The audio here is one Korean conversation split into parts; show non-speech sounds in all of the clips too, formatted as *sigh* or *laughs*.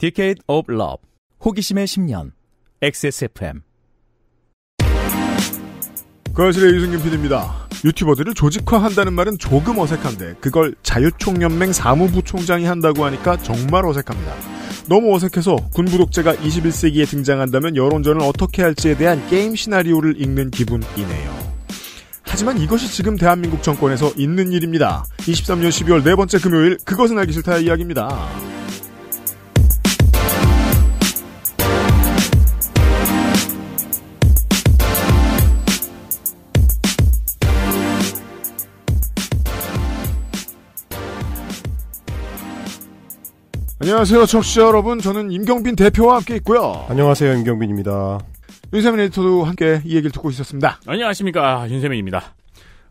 Decade of Love 호기심의 10년 XSFM 거실의 유승균 PD입니다. 유튜버들을 조직화한다는 말은 조금 어색한데 그걸 자유총연맹 사무부총장이 한다고 하니까 정말 어색합니다. 너무 어색해서 군부독재가 21세기에 등장한다면 여론전을 어떻게 할지에 대한 게임 시나리오를 읽는 기분이네요. 하지만 이것이 지금 대한민국 정권에서 있는 일입니다. 23년 12월 네 번째 금요일 그것은 알기 싫다 이야기입니다. 안녕하세요, 청취자 여러분. 저는 임경빈 대표와 함께 있고요. 안녕하세요, 임경빈입니다. 윤세민 에디터도 함께 이 얘기를 듣고 있었습니다. 안녕하십니까, 윤세민입니다.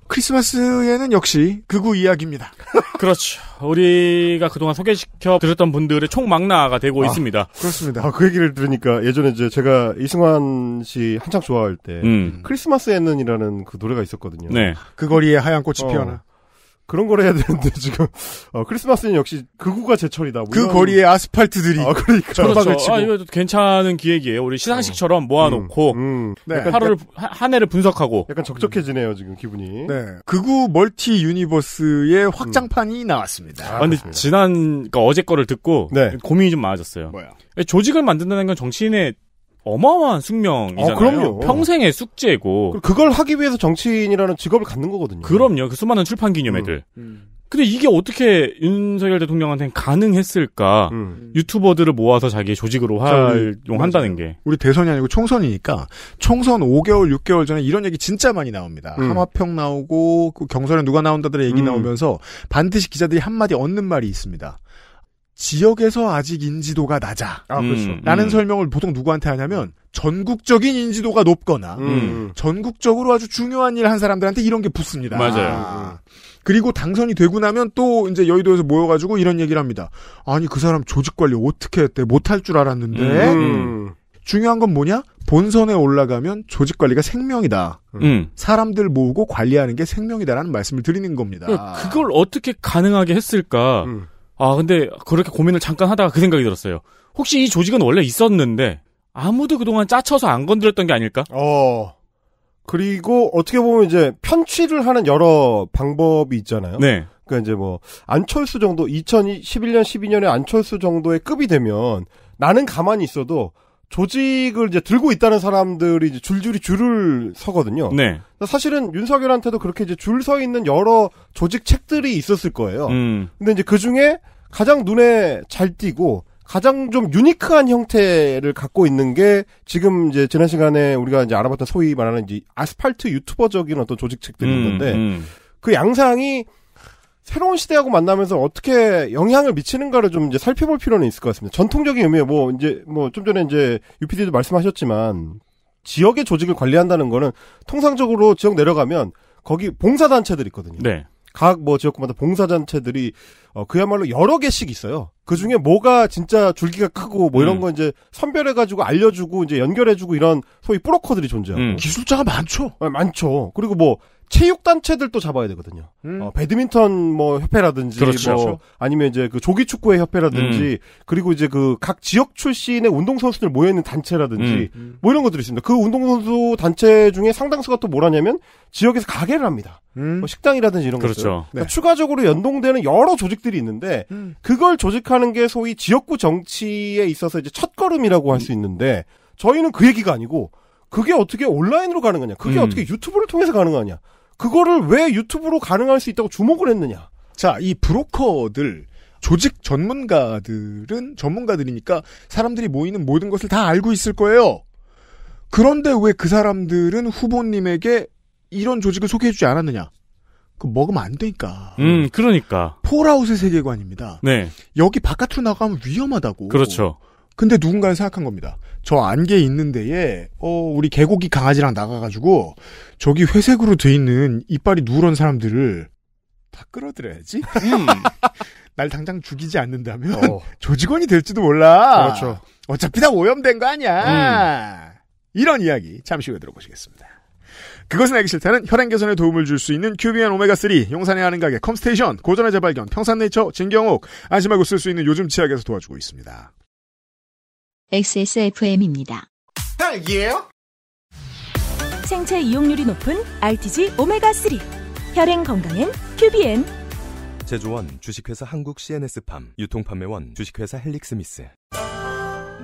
크리스마스에는 역시 극우 이야기입니다. *laughs* 그렇죠. 우리가 그동안 소개시켜 드렸던 분들의 총망라가 되고 아, 있습니다. 그렇습니다. 아, 그 얘기를 들으니까 예전에 이제 제가 이승환 씨 한창 좋아할 때 음. 크리스마스에는이라는 그 노래가 있었거든요. 네. 그 거리에 하얀 꽃이 어, 피어나. 그런 걸 해야 되는데 *laughs* 지금 어, 크리스마스는 역시 극우가 제철이다. 뭐그 이런... 거리에 아스팔트들이 아, 그러니까 그렇죠. 치고. 그렇죠. 아, 이거 괜찮은 기획이에요. 우리 시상식처럼 어. 모아놓고 음, 음. 네. 하루를 한 해를 분석하고 약간 적적해지네요 지금 기분이. 네. 극우 멀티 유니버스의 확장판이 음. 나왔습니다. 아, 아 근데 지난 그러니까 어제 거를 듣고 네. 고민이 좀 많아졌어요. 뭐야? 조직을 만든다는 건 정치인의 어마어마한 숙명이잖아요. 아, 그럼요. 평생의 숙제고. 그걸 하기 위해서 정치인이라는 직업을 갖는 거거든요. 그럼요. 그 수많은 출판 기념회들. 음, 음. 근데 이게 어떻게 윤석열 대통령한테 가능했을까? 음. 유튜버들을 모아서 자기 조직으로 활용한다는 게. 음. 우리 대선이 아니고 총선이니까 총선 5개월, 6개월 전에 이런 얘기 진짜 많이 나옵니다. 음. 함화평 나오고 그 경선에 누가 나온다들의 얘기 음. 나오면서 반드시 기자들이 한마디 얻는 말이 있습니다. 지역에서 아직 인지도가 낮아. 아, 음. 그렇죠. 음, 라는 음. 설명을 보통 누구한테 하냐면 전국적인 인지도가 높거나 음. 전국적으로 아주 중요한 일 한 사람들한테 이런 게 붙습니다. 맞아요. 아. 그리고 당선이 되고 나면 또 이제 여의도에서 모여가지고 이런 얘기를 합니다. 아니 그 사람 조직 관리 어떻게 했대? 못할 줄 알았는데. 음. 음. 중요한 건 뭐냐? 본선에 올라가면 조직 관리가 생명이다. 음. 사람들 모으고 관리하는 게 생명이다라는 말씀을 드리는 겁니다. 그걸 어떻게 가능하게 했을까? 음. 아, 근데 그렇게 고민을 잠깐 하다가 그 생각이 들었어요. 혹시 이 조직은 원래 있었는데 아무도 그동안 짜쳐서 안 건드렸던 게 아닐까? 어. 그리고 어떻게 보면 이제 편취를 하는 여러 방법이 있잖아요. 네. 그러니까 이제 뭐 안철수 정도 2011년 12년에 안철수 정도의 급이 되면 나는 가만히 있어도 조직을 이제 들고 있다는 사람들이 이제 줄줄이 줄을 서거든요. 네. 사실은 윤석열한테도 그렇게 이제 줄 서 있는 여러 조직 책들이 있었을 거예요. 음. 근데 이제 그 중에 가장 눈에 잘 띄고 가장 좀 유니크한 형태를 갖고 있는 게 지금 이제 지난 시간에 우리가 이제 알아봤던 소위 말하는 이제 아스팔트 유튜버적인 어떤 조직 책들인 건데 음, 음. 그 양상이 새로운 시대하고 만나면서 어떻게 영향을 미치는가를 좀 이제 살펴볼 필요는 있을 것 같습니다. 전통적인 의미에 뭐 이제 뭐 좀 전에 이제 UPD도 말씀하셨지만 지역의 조직을 관리한다는 거는 통상적으로 지역 내려가면 거기 봉사단체들 있거든요. 네. 각 뭐 지역구마다 봉사단체들이 어 그야말로 여러 개씩 있어요. 그 중에 뭐가 진짜 줄기가 크고 뭐 이런 음. 거 이제 선별해가지고 알려주고 이제 연결해주고 이런 소위 브로커들이 존재하고 음. 기술자가 많죠. 어, 많죠. 그리고 뭐 체육 단체들도 잡아야 되거든요. 음. 어, 배드민턴 뭐 협회라든지 그렇죠. 뭐 아니면 이제 그 조기 축구의 협회라든지 음. 그리고 이제 그 각 지역 출신의 운동 선수들 모여 있는 단체라든지 음. 음. 뭐 이런 것들이 있습니다. 그 운동 선수 단체 중에 상당수가 또 뭐라냐면 지역에서 가게를 합니다. 음. 뭐 식당이라든지 이런 그렇죠. 것들. 그러니까 네. 추가적으로 연동되는 여러 조직들이 있는데 음. 그걸 조직하는 게 소위 지역구 정치에 있어서 이제 첫걸음이라고 할 수 있는데 저희는 그 얘기가 아니고 그게 어떻게 온라인으로 가는거냐 그게 어떻게 유튜브를 통해서 가능하냐? 그거를 왜 유튜브로 가능할 수 있다고 주목을 했느냐? 자, 이 브로커들 조직 전문가들은 전문가들이니까 사람들이 모이는 모든 것을 다 알고 있을 거예요. 그런데 왜 그 사람들은 후보님에게 이런 조직을 소개해주지 않았느냐? 그 먹으면 안 되니까. 음, 그러니까. 폴아웃의 세계관입니다. 네. 여기 바깥으로 나가면 위험하다고. 그렇죠. 근데 누군가는 생각한 겁니다. 저 안개 있는 데에 어 우리 개고기 강아지랑 나가가지고 저기 회색으로 돼 있는 이빨이 누런 사람들을 다 끌어들여야지. 음. *laughs* 날 당장 죽이지 않는다면 어. 조직원이 *laughs* 될지도 몰라. 그렇죠. 어차피 다 오염된 거 아니야. 음. 이런 이야기 잠시 후에 들어보시겠습니다. 그것은 알기 싫다는 혈행 개선에 도움을 줄 수 있는 큐비안 오메가3, 용산에 하는 가게 컴스테이션, 고전의 재발견, 평산네이처, 진경옥, 안심하고 쓸 수 있는 요즘 치약에서 도와주고 있습니다. XSFM입니다. 딸기예요? 생체 이용률이 높은 RTG 오메가3 혈행 건강엔 큐비엔 제조원 주식회사 한국 CNS팜 유통판매원 주식회사 헬릭스미스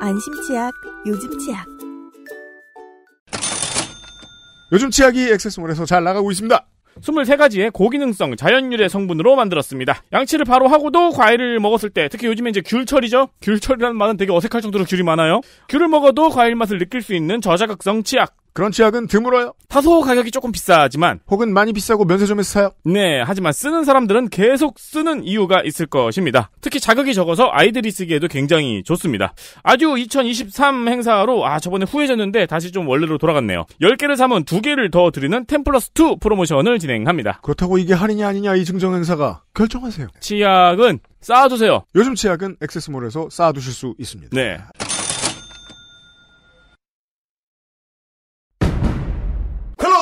안심치약, 요즘치약. 요즘 치약이 액세스몰에서 잘 나가고 있습니다. 23가지의 고기능성 자연유래 성분으로 만들었습니다. 양치를 바로 하고도 과일을 먹었을 때 특히 요즘에 이제 귤철이죠. 귤철이라는 말은 되게 어색할 정도로 귤이 많아요. 귤을 먹어도 과일 맛을 느낄 수 있는 저자극성 치약. 그런 치약은 드물어요. 다소 가격이 조금 비싸지만 혹은 많이 비싸고 면세점에서 사요. 네, 하지만 쓰는 사람들은 계속 쓰는 이유가 있을 것입니다. 특히 자극이 적어서 아이들이 쓰기에도 굉장히 좋습니다. 아주 2023 행사로 아 저번에 후회졌는데 다시 좀 원래로 돌아갔네요. 10개를 사면 2개를 더 드리는 템플러스 2 프로모션을 진행합니다. 그렇다고 이게 할인이 아니냐 이 증정 행사가 결정하세요. 치약은 쌓아두세요. 요즘 치약은 액세스몰에서 쌓아두실 수 있습니다. 네.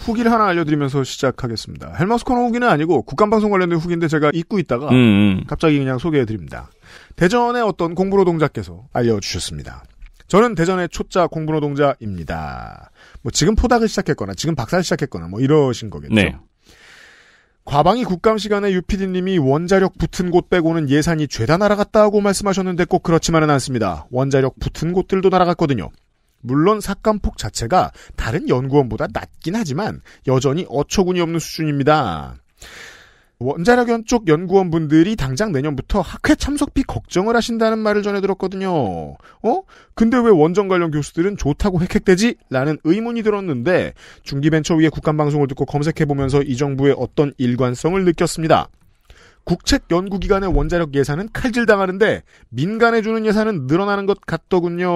후기를 하나 알려드리면서 시작하겠습니다. 헬마스 코너 후기는 아니고 국간방송 관련된 후기인데 제가 잊고 있다가 음, 음. 갑자기 그냥 소개해드립니다. 대전의 어떤 공부노동자께서 알려주셨습니다. 저는 대전의 초짜 공부노동자입니다. 뭐 지금 포닥을 시작했거나 지금 박사를 시작했거나 뭐 이러신 거겠죠. 네. 과방위 국감 시간에 유피디님이 원자력 붙은 곳 빼고는 예산이 죄다 날아갔다고 말씀하셨는데 꼭 그렇지만은 않습니다. 원자력 붙은 곳들도 날아갔거든요. 물론 삭감폭 자체가 다른 연구원보다 낮긴 하지만 여전히 어처구니 없는 수준입니다. 원자력연 쪽 연구원분들이 당장 내년부터 학회 참석비 걱정을 하신다는 말을 전해 들었거든요. 어? 근데 왜 원전 관련 교수들은 좋다고 획획되지? 라는 의문이 들었는데 중기벤처위의 국간방송을 듣고 검색해보면서 이 정부의 어떤 일관성을 느꼈습니다. 국책연구기관의 원자력 예산은 칼질당하는데 민간에 주는 예산은 늘어나는 것 같더군요.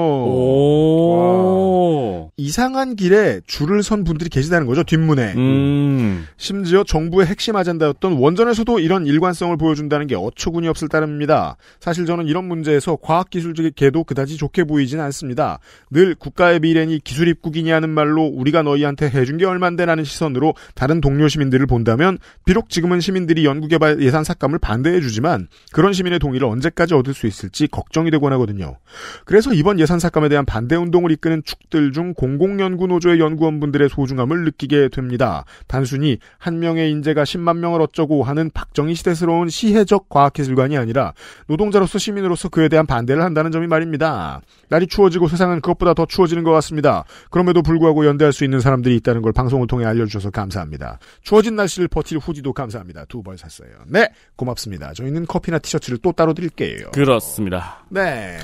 이상한 길에 줄을 선 분들이 계시다는 거죠 뒷문에. 음. 심지어 정부의 핵심 아젠다였던 원전에서도 이런 일관성을 보여준다는 게 어처구니 없을 따름입니다. 사실 저는 이런 문제에서 과학기술계도 그다지 좋게 보이진 않습니다. 늘 국가의 미래니 기술입국이냐는 말로 우리가 너희한테 해준 게 얼만데라는 시선으로 다른 동료 시민들을 본다면 비록 지금은 시민들이 연구개발 예산 삭감 압박감을 반대해주지만 그런 시민의 동의를 언제까지 얻을 수 있을지 걱정이 되곤 하거든요. 그래서 이번 예산 삭감에 대한 반대 운동을 이끄는 축들 중 공공연구노조의 연구원분들의 소중함을 느끼게 됩니다. 단순히 한 명의 인재가 10만 명을 어쩌고 하는 박정희 시대스러운 시혜적 과학기술관이 아니라 노동자로서 시민으로서 그에 대한 반대를 한다는 점이 말입니다. 날이 추워지고 세상은 그것보다 더 추워지는 것 같습니다. 그럼에도 불구하고 연대할 수 있는 사람들이 있다는 걸 방송을 통해 알려주셔서 감사합니다. 추워진 날씨를 버틸 후지도 감사합니다. 두 벌 샀어요. 네, 고맙습니다. 저희는 커피나 티셔츠를 또 따로 드릴게요. 그렇습니다. 네.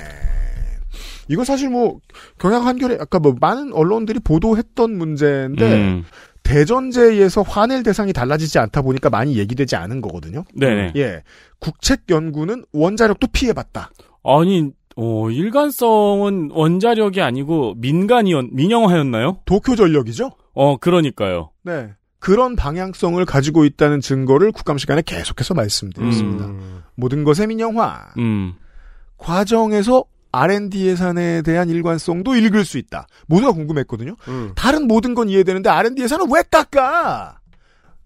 이거 사실 뭐 경향 한결에 아까 뭐 많은 언론들이 보도했던 문제인데 음. 대전제에서 화낼 대상이 달라지지 않다 보니까 많이 얘기되지 않은 거거든요. 네. 예. 국책 연구는 원자력도 피해봤다. 아니 어, 일관성은 원자력이 아니고 민간이 민영화였나요? 도쿄 전력이죠. 어, 그러니까요. 네. 그런 방향성을 가지고 있다는 증거를 국감 시간에 계속해서 말씀드렸습니다. 음. 모든 것의 민영화. 음. 과정에서 R&D 예산에 대한 일관성도 읽을 수 있다. 모두가 궁금했거든요. 음. 다른 모든 건 이해되는데 R&D 예산은 왜 깎아?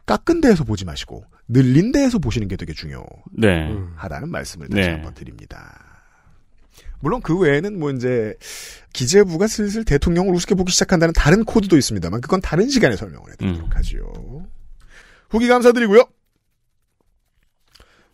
깎은 데에서 보지 마시고 늘린 데에서 보시는 게 되게 중요하다는 네. 말씀을 다시 네. 한번 드립니다. 물론 그 외에는 뭐 이제 기재부가 슬슬 대통령을 우습게 보기 시작한다는 다른 코드도 있습니다만 그건 다른 시간에 설명을 해드리도록 음. 하지요. 후기 감사드리고요.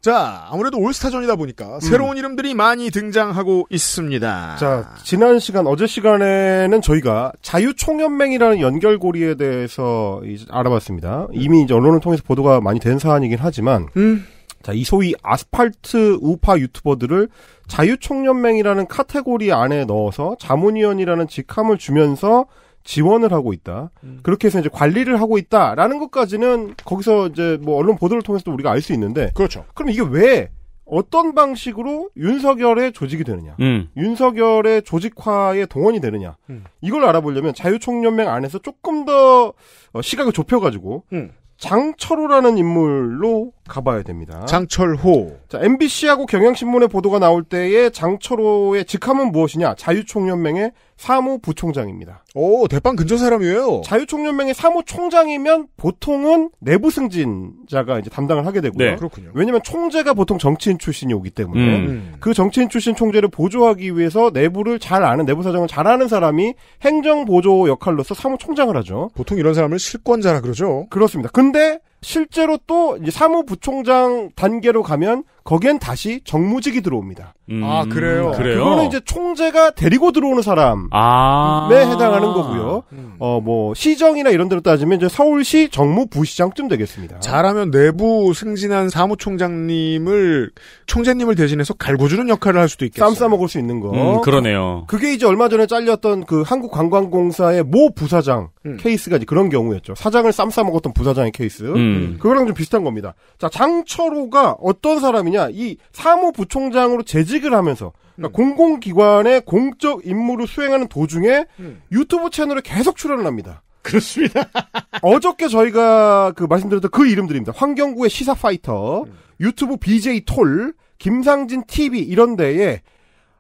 자, 아무래도 올스타전이다 보니까 음. 새로운 이름들이 많이 등장하고 있습니다. 자, 지난 시간, 어제 시간에는 저희가 자유총연맹이라는 연결고리에 대해서 알아봤습니다. 네. 이미 이제 언론을 통해서 보도가 많이 된 사안이긴 하지만, 음. 자, 이 소위 아스팔트 우파 유튜버들을 자유총연맹이라는 카테고리 안에 넣어서 자문위원이라는 직함을 주면서 지원을 하고 있다. 음. 그렇게 해서 이제 관리를 하고 있다라는 것까지는 거기서 이제 뭐 언론 보도를 통해서도 우리가 알 수 있는데. 그렇죠. 그럼 이게 왜 어떤 방식으로 윤석열의 조직이 되느냐, 음. 윤석열의 조직화에 동원이 되느냐, 음. 이걸 알아보려면 자유총연맹 안에서 조금 더 어, 시각을 좁혀가지고 음. 장철호라는 인물로 가봐야 됩니다. 장철호. 자, MBC하고 경향신문의 보도가 나올 때에 장철호의 직함은 무엇이냐? 자유총연맹의 사무부총장입니다. 오, 대빵 근처 사람이에요. 자유총연맹의 사무총장이면 보통은 내부 승진자가 이제 담당을 하게 되고요. 네, 그렇군요. 왜냐면 총재가 보통 정치인 출신이 오기 때문에 음. 그 정치인 출신 총재를 보조하기 위해서 내부를 잘 아는 내부 사정을 잘 아는 사람이 행정보조 역할로서 사무총장을 하죠. 보통 이런 사람을 실권자라 그러죠. 그렇습니다. 근데 실제로 또 사무부총장 단계로 가면 거기엔 다시 정무직이 들어옵니다. 음, 아 그래요? 그래요? 그거는 이제 총재가 데리고 들어오는 사람에 아~ 해당하는 거고요. 음. 어뭐 시정이나 이런 데로 따지면 이제 서울시 정무부시장쯤 되겠습니다. 잘하면 내부 승진한 사무총장님을 총재님을 대신해서 갈고주는 역할을 할 수도 있겠어요. 쌈 싸먹을 수 있는 거. 음, 그러네요. 그게 이제 얼마 전에 잘렸던 그 한국관광공사의 모 부사장 음. 케이스가 이제 그런 경우였죠. 사장을 쌈 싸먹었던 부사장의 케이스. 음. 그거랑 좀 비슷한 겁니다. 자 장철호가 어떤 사람이 뭐냐이 사무부총장으로 재직을 하면서 그러니까 음. 공공기관의 공적 임무를 수행하는 도중에 음. 유튜브 채널에 계속 출연을 합니다. 그렇습니다. *laughs* 어저께 저희가 그 말씀드렸던 그 이름들입니다. 환경부의 시사 파이터, 음. 유튜브 BJ 톨, 김상진 TV 이런 데에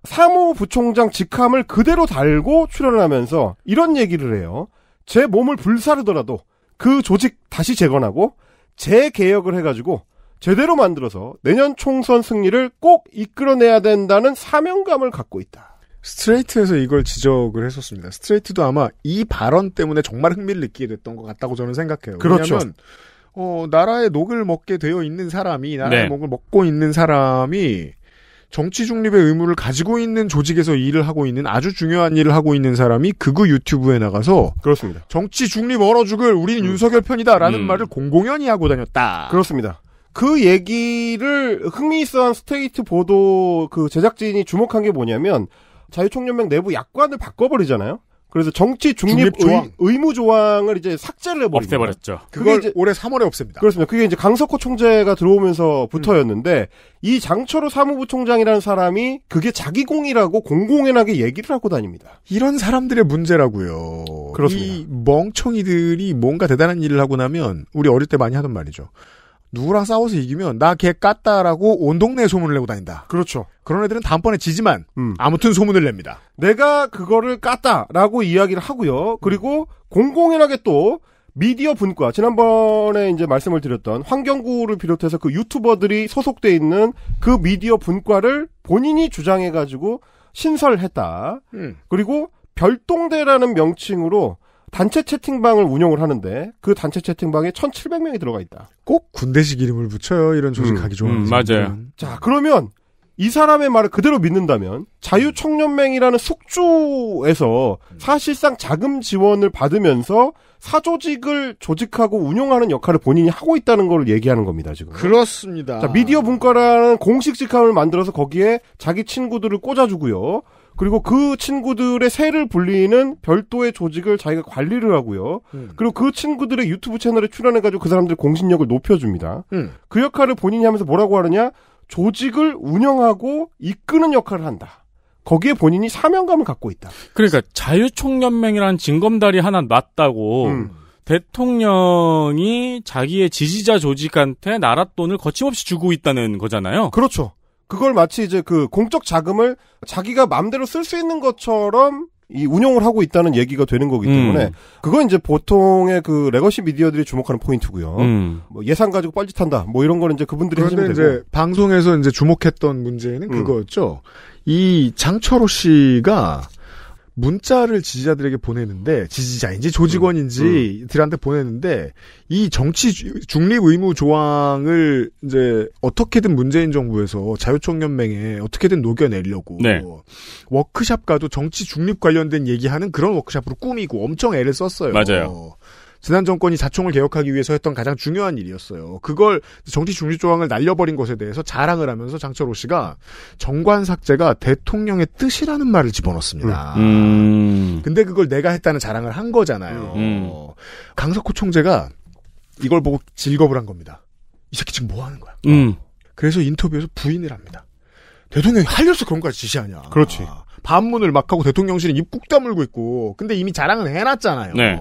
사무부총장 직함을 그대로 달고 출연을 하면서 이런 얘기를 해요. 제 몸을 불사르더라도 그 조직 다시 재건하고 재개혁을 해가지고 제대로 만들어서 내년 총선 승리를 꼭 이끌어내야 된다는 사명감을 갖고 있다. 스트레이트에서 이걸 지적을 했었습니다. 스트레이트도 아마 이 발언 때문에 정말 흥미를 느끼게 됐던 것 같다고 저는 생각해요. 그렇죠. 왜냐면 어, 나라의 녹을 먹게 되어 있는 사람이 나라의 네. 녹을 먹고 있는 사람이 정치 중립의 의무를 가지고 있는 조직에서 일을 하고 있는 아주 중요한 일을 하고 있는 사람이 극우 유튜브에 나가서 그렇습니다. 정치 중립 얼어 죽을 우리는 음. 윤석열 편이다라는 음. 말을 공공연히 하고 다녔다. 그렇습니다. 그 얘기를 흥미있어한 스테이트 보도 그 제작진이 주목한 게 뭐냐면 자유총연맹 내부 약관을 바꿔버리잖아요. 그래서 정치 중립, 중립 의, 무 조항을 이제 삭제를 해버린 없애버렸죠. 그걸 이제, 올해 3월에 없앱니다. 그렇습니다. 그게 이제 강석호 총재가 들어오면서 부터였는데 음. 이 장철호 사무부 총장이라는 사람이 그게 자기 공이라고 공공연하게 얘기를 하고 다닙니다. 이런 사람들의 문제라고요. 그렇습니다. 이 멍청이들이 뭔가 대단한 일을 하고 나면 우리 어릴 때 많이 하던 말이죠. 누구랑 싸워서 이기면 나 걔 깠다라고 온 동네에 소문을 내고 다닌다. 그렇죠. 그런 애들은 다음번에 지지만 음. 아무튼 소문을 냅니다. 내가 그거를 깠다라고 이야기를 하고요. 그리고 공공연하게 또 미디어 분과 지난번에 이제 말씀을 드렸던 환경구를 비롯해서 그 유튜버들이 소속돼 있는 그 미디어 분과를 본인이 주장해 가지고 신설했다. 음. 그리고 별동대라는 명칭으로 단체 채팅방을 운영을 하는데 그 단체 채팅방에 1,700명이 들어가 있다. 꼭 군대식 이름을 붙여요. 이런 조직 음, 가기 좋은. 음, 맞아요. 자, 그러면 이 사람의 말을 그대로 믿는다면 자유청년맹이라는 숙주에서 사실상 자금 지원을 받으면서 사조직을 조직하고 운영하는 역할을 본인이 하고 있다는 걸 얘기하는 겁니다, 지금. 그렇습니다. 자, 미디어 분과라는 공식 직함을 만들어서 거기에 자기 친구들을 꽂아주고요. 그리고 그 친구들의 새를 불리는 별도의 조직을 자기가 관리를 하고요. 음. 그리고 그 친구들의 유튜브 채널에 출연해가지고 그 사람들 의 공신력을 높여줍니다. 음. 그 역할을 본인이 하면서 뭐라고 하느냐? 조직을 운영하고 이끄는 역할을 한다. 거기에 본인이 사명감을 갖고 있다. 그러니까 자유총연맹이라는 징검다리 하나 놨다고 음. 대통령이 자기의 지지자 조직한테 나랏돈을 거침없이 주고 있다는 거잖아요. 그렇죠. 그걸 마치 이제 그 공적 자금을 자기가 마음대로 쓸 수 있는 것처럼 이운영을 하고 있다는 얘기가 되는 거기 음. 때문에 음. 그건 이제 보통의 그 레거시 미디어들이 주목하는 포인트고요. 음. 뭐 예산 가지고 빨짓한다뭐 이런 거는 이제 그분들이 하시면 이제 방송에서 이제 주목했던 문제는 음. 그거였죠. 이 장철호 씨가 문자를 지지자들에게 보내는데 지지자인지 조직원인지 음. 음. 들한테 보내는데 이 정치 중립 의무 조항을 이제 어떻게든 문재인 정부에서 자유총연맹에 어떻게든 녹여내려고 네. 워크샵 가도 정치 중립 관련된 얘기하는 그런 워크샵으로 꾸미고 엄청 애를 썼어요. 맞아요. 지난 정권이 자총을 개혁하기 위해서 했던 가장 중요한 일이었어요. 그걸 정치 중립 조항을 날려버린 것에 대해서 자랑을 하면서 장철호 씨가 정관 삭제가 대통령의 뜻이라는 말을 집어넣습니다. 음. 음. 근데 그걸 내가 했다는 자랑을 한 거잖아요. 음. 음. 강석호 총재가 이걸 보고 즐겁을 한 겁니다. 이 새끼 지금 뭐 하는 거야? 음. 그래서 인터뷰에서 부인을 합니다. 대통령이 하려서 그런 거까 지시하냐? 그렇지. 아, 반문을 막 하고 대통령실은 입꾹 다물고 있고, 근데 이미 자랑은 해놨잖아요. 네.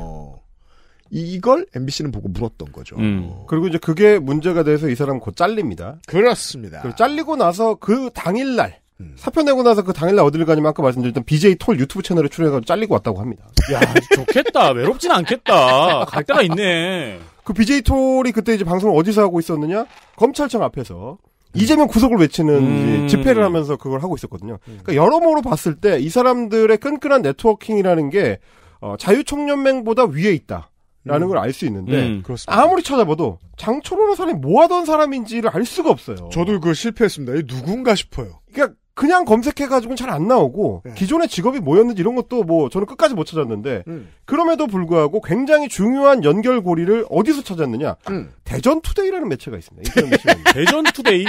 이걸 MBC는 보고 물었던 거죠. 음. 그리고 이제 그게 문제가 돼서 이 사람 곧 잘립니다. 그렇습니다. 잘리고 나서 그 당일날 음. 사표 내고 나서 그 당일날 어딜 가냐면 아까 말씀드렸던 BJ 톨 유튜브 채널에 출연해서 잘리고 왔다고 합니다. 야 좋겠다. 외롭진 않겠다. 갈 데가 있네. 그 BJ 톨이 그때 이제 방송을 어디서 하고 있었느냐? 검찰청 앞에서 음. 이재명 구속을 외치는 음. 집회를 하면서 그걸 하고 있었거든요. 음. 그러니까 여러모로 봤을 때 이 사람들의 끈끈한 네트워킹이라는 게 어, 자유총연맹보다 위에 있다. 라는 음. 걸알 수 있는데 음. 아무리 찾아봐도 장초로는 사람이 뭐 하던 사람인지를 알 수가 없어요. 저도 그 실패했습니다. 이 누군가 싶어요. 그러니까 그냥 검색해가지고는 잘 안 나오고 네. 기존의 직업이 뭐였는지 이런 것도 뭐 저는 끝까지 못 찾았는데 음. 그럼에도 불구하고 굉장히 중요한 연결고리를 어디서 찾았느냐? 음. 대전투데이라는 매체가 있습니다. *laughs* 대전투데이?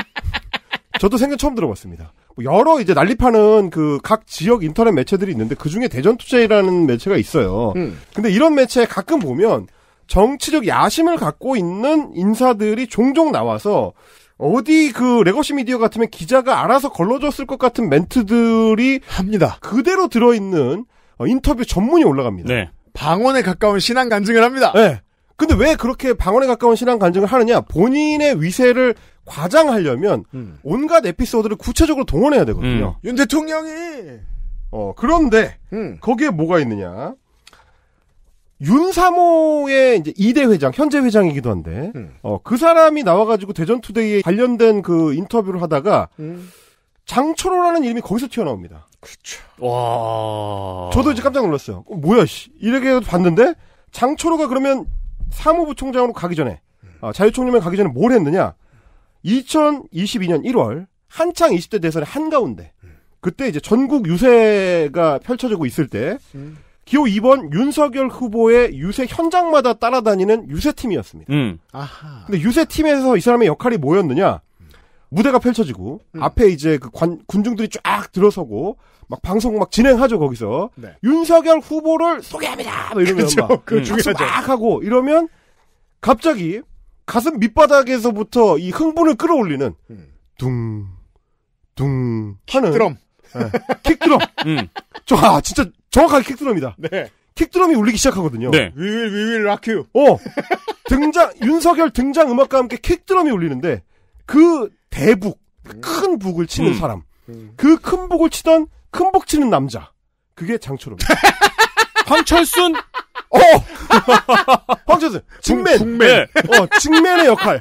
저도 생전 처음 들어봤습니다. 뭐 여러 이제 난립하는 그 각 지역 인터넷 매체들이 있는데 그 중에 대전투자이라는 매체가 있어요. 음. 근데 이런 매체에 가끔 보면 정치적 야심을 갖고 있는 인사들이 종종 나와서 어디 그 레거시 미디어 같으면 기자가 알아서 걸러줬을 것 같은 멘트들이 합니다. 그대로 들어있는 어, 인터뷰 전문이 올라갑니다. 네. 방언에 가까운 신앙 간증을 합니다. 네. 근데 왜 그렇게 방언에 가까운 신앙 간증을 하느냐? 본인의 위세를 과장하려면 음. 온갖 에피소드를 구체적으로 동원해야 되거든요. 음. 윤 대통령이 어 그런데 음. 거기에 뭐가 있느냐? 윤사모의 이제 이대 회장, 현재 회장이기도 한데, 음. 어, 그 사람이 나와가지고 대전투데이에 관련된 그 인터뷰를 하다가, 음. 장철호라는 이름이 거기서 튀어나옵니다. 그쵸. 와. 저도 이제 깜짝 놀랐어요. 어, 뭐야, 씨. 이렇게 봤는데, 장철호가 그러면 사무부총장으로 가기 전에 어, 자유총리면 가기 전에 뭘 했느냐? 2022년 1월 한창 20대 대선의 한가운데 그때 이제 전국 유세가 펼쳐지고 있을 때 기호 2번 윤석열 후보의 유세 현장마다 따라다니는 유세팀이었습니다. 음. 아하. 근데 유세팀에서 이 사람의 역할이 뭐였느냐? 무대가 펼쳐지고 음. 앞에 이제 그 관, 군중들이 쫙 들어서고 막 방송 막 진행하죠 거기서 네. 윤석열 후보를 소개합니다 막 이러면 그렇죠. 그 음. 막, 그중죠막 하고 이러면 갑자기 가슴 밑바닥에서부터 이 흥분을 끌어올리는 음. 둥둥 하는 킥드럼 네. 킥드럼 *laughs* 음. 저, 아 진짜 정확하게 킥드럼이다 네. 킥드럼이 울리기 시작하거든요 네. We will, 어 등장 윤석열 등장 음악과 함께 킥드럼이 울리는데 그 대북 큰 북을 치는 음. 사람 음. 그큰 북을 치던 큰 북 치는 남자 그게 장철호입니다. *laughs* 황철순 어 *laughs* 황철순 직맨 국맨 네. 어 직맨의 역할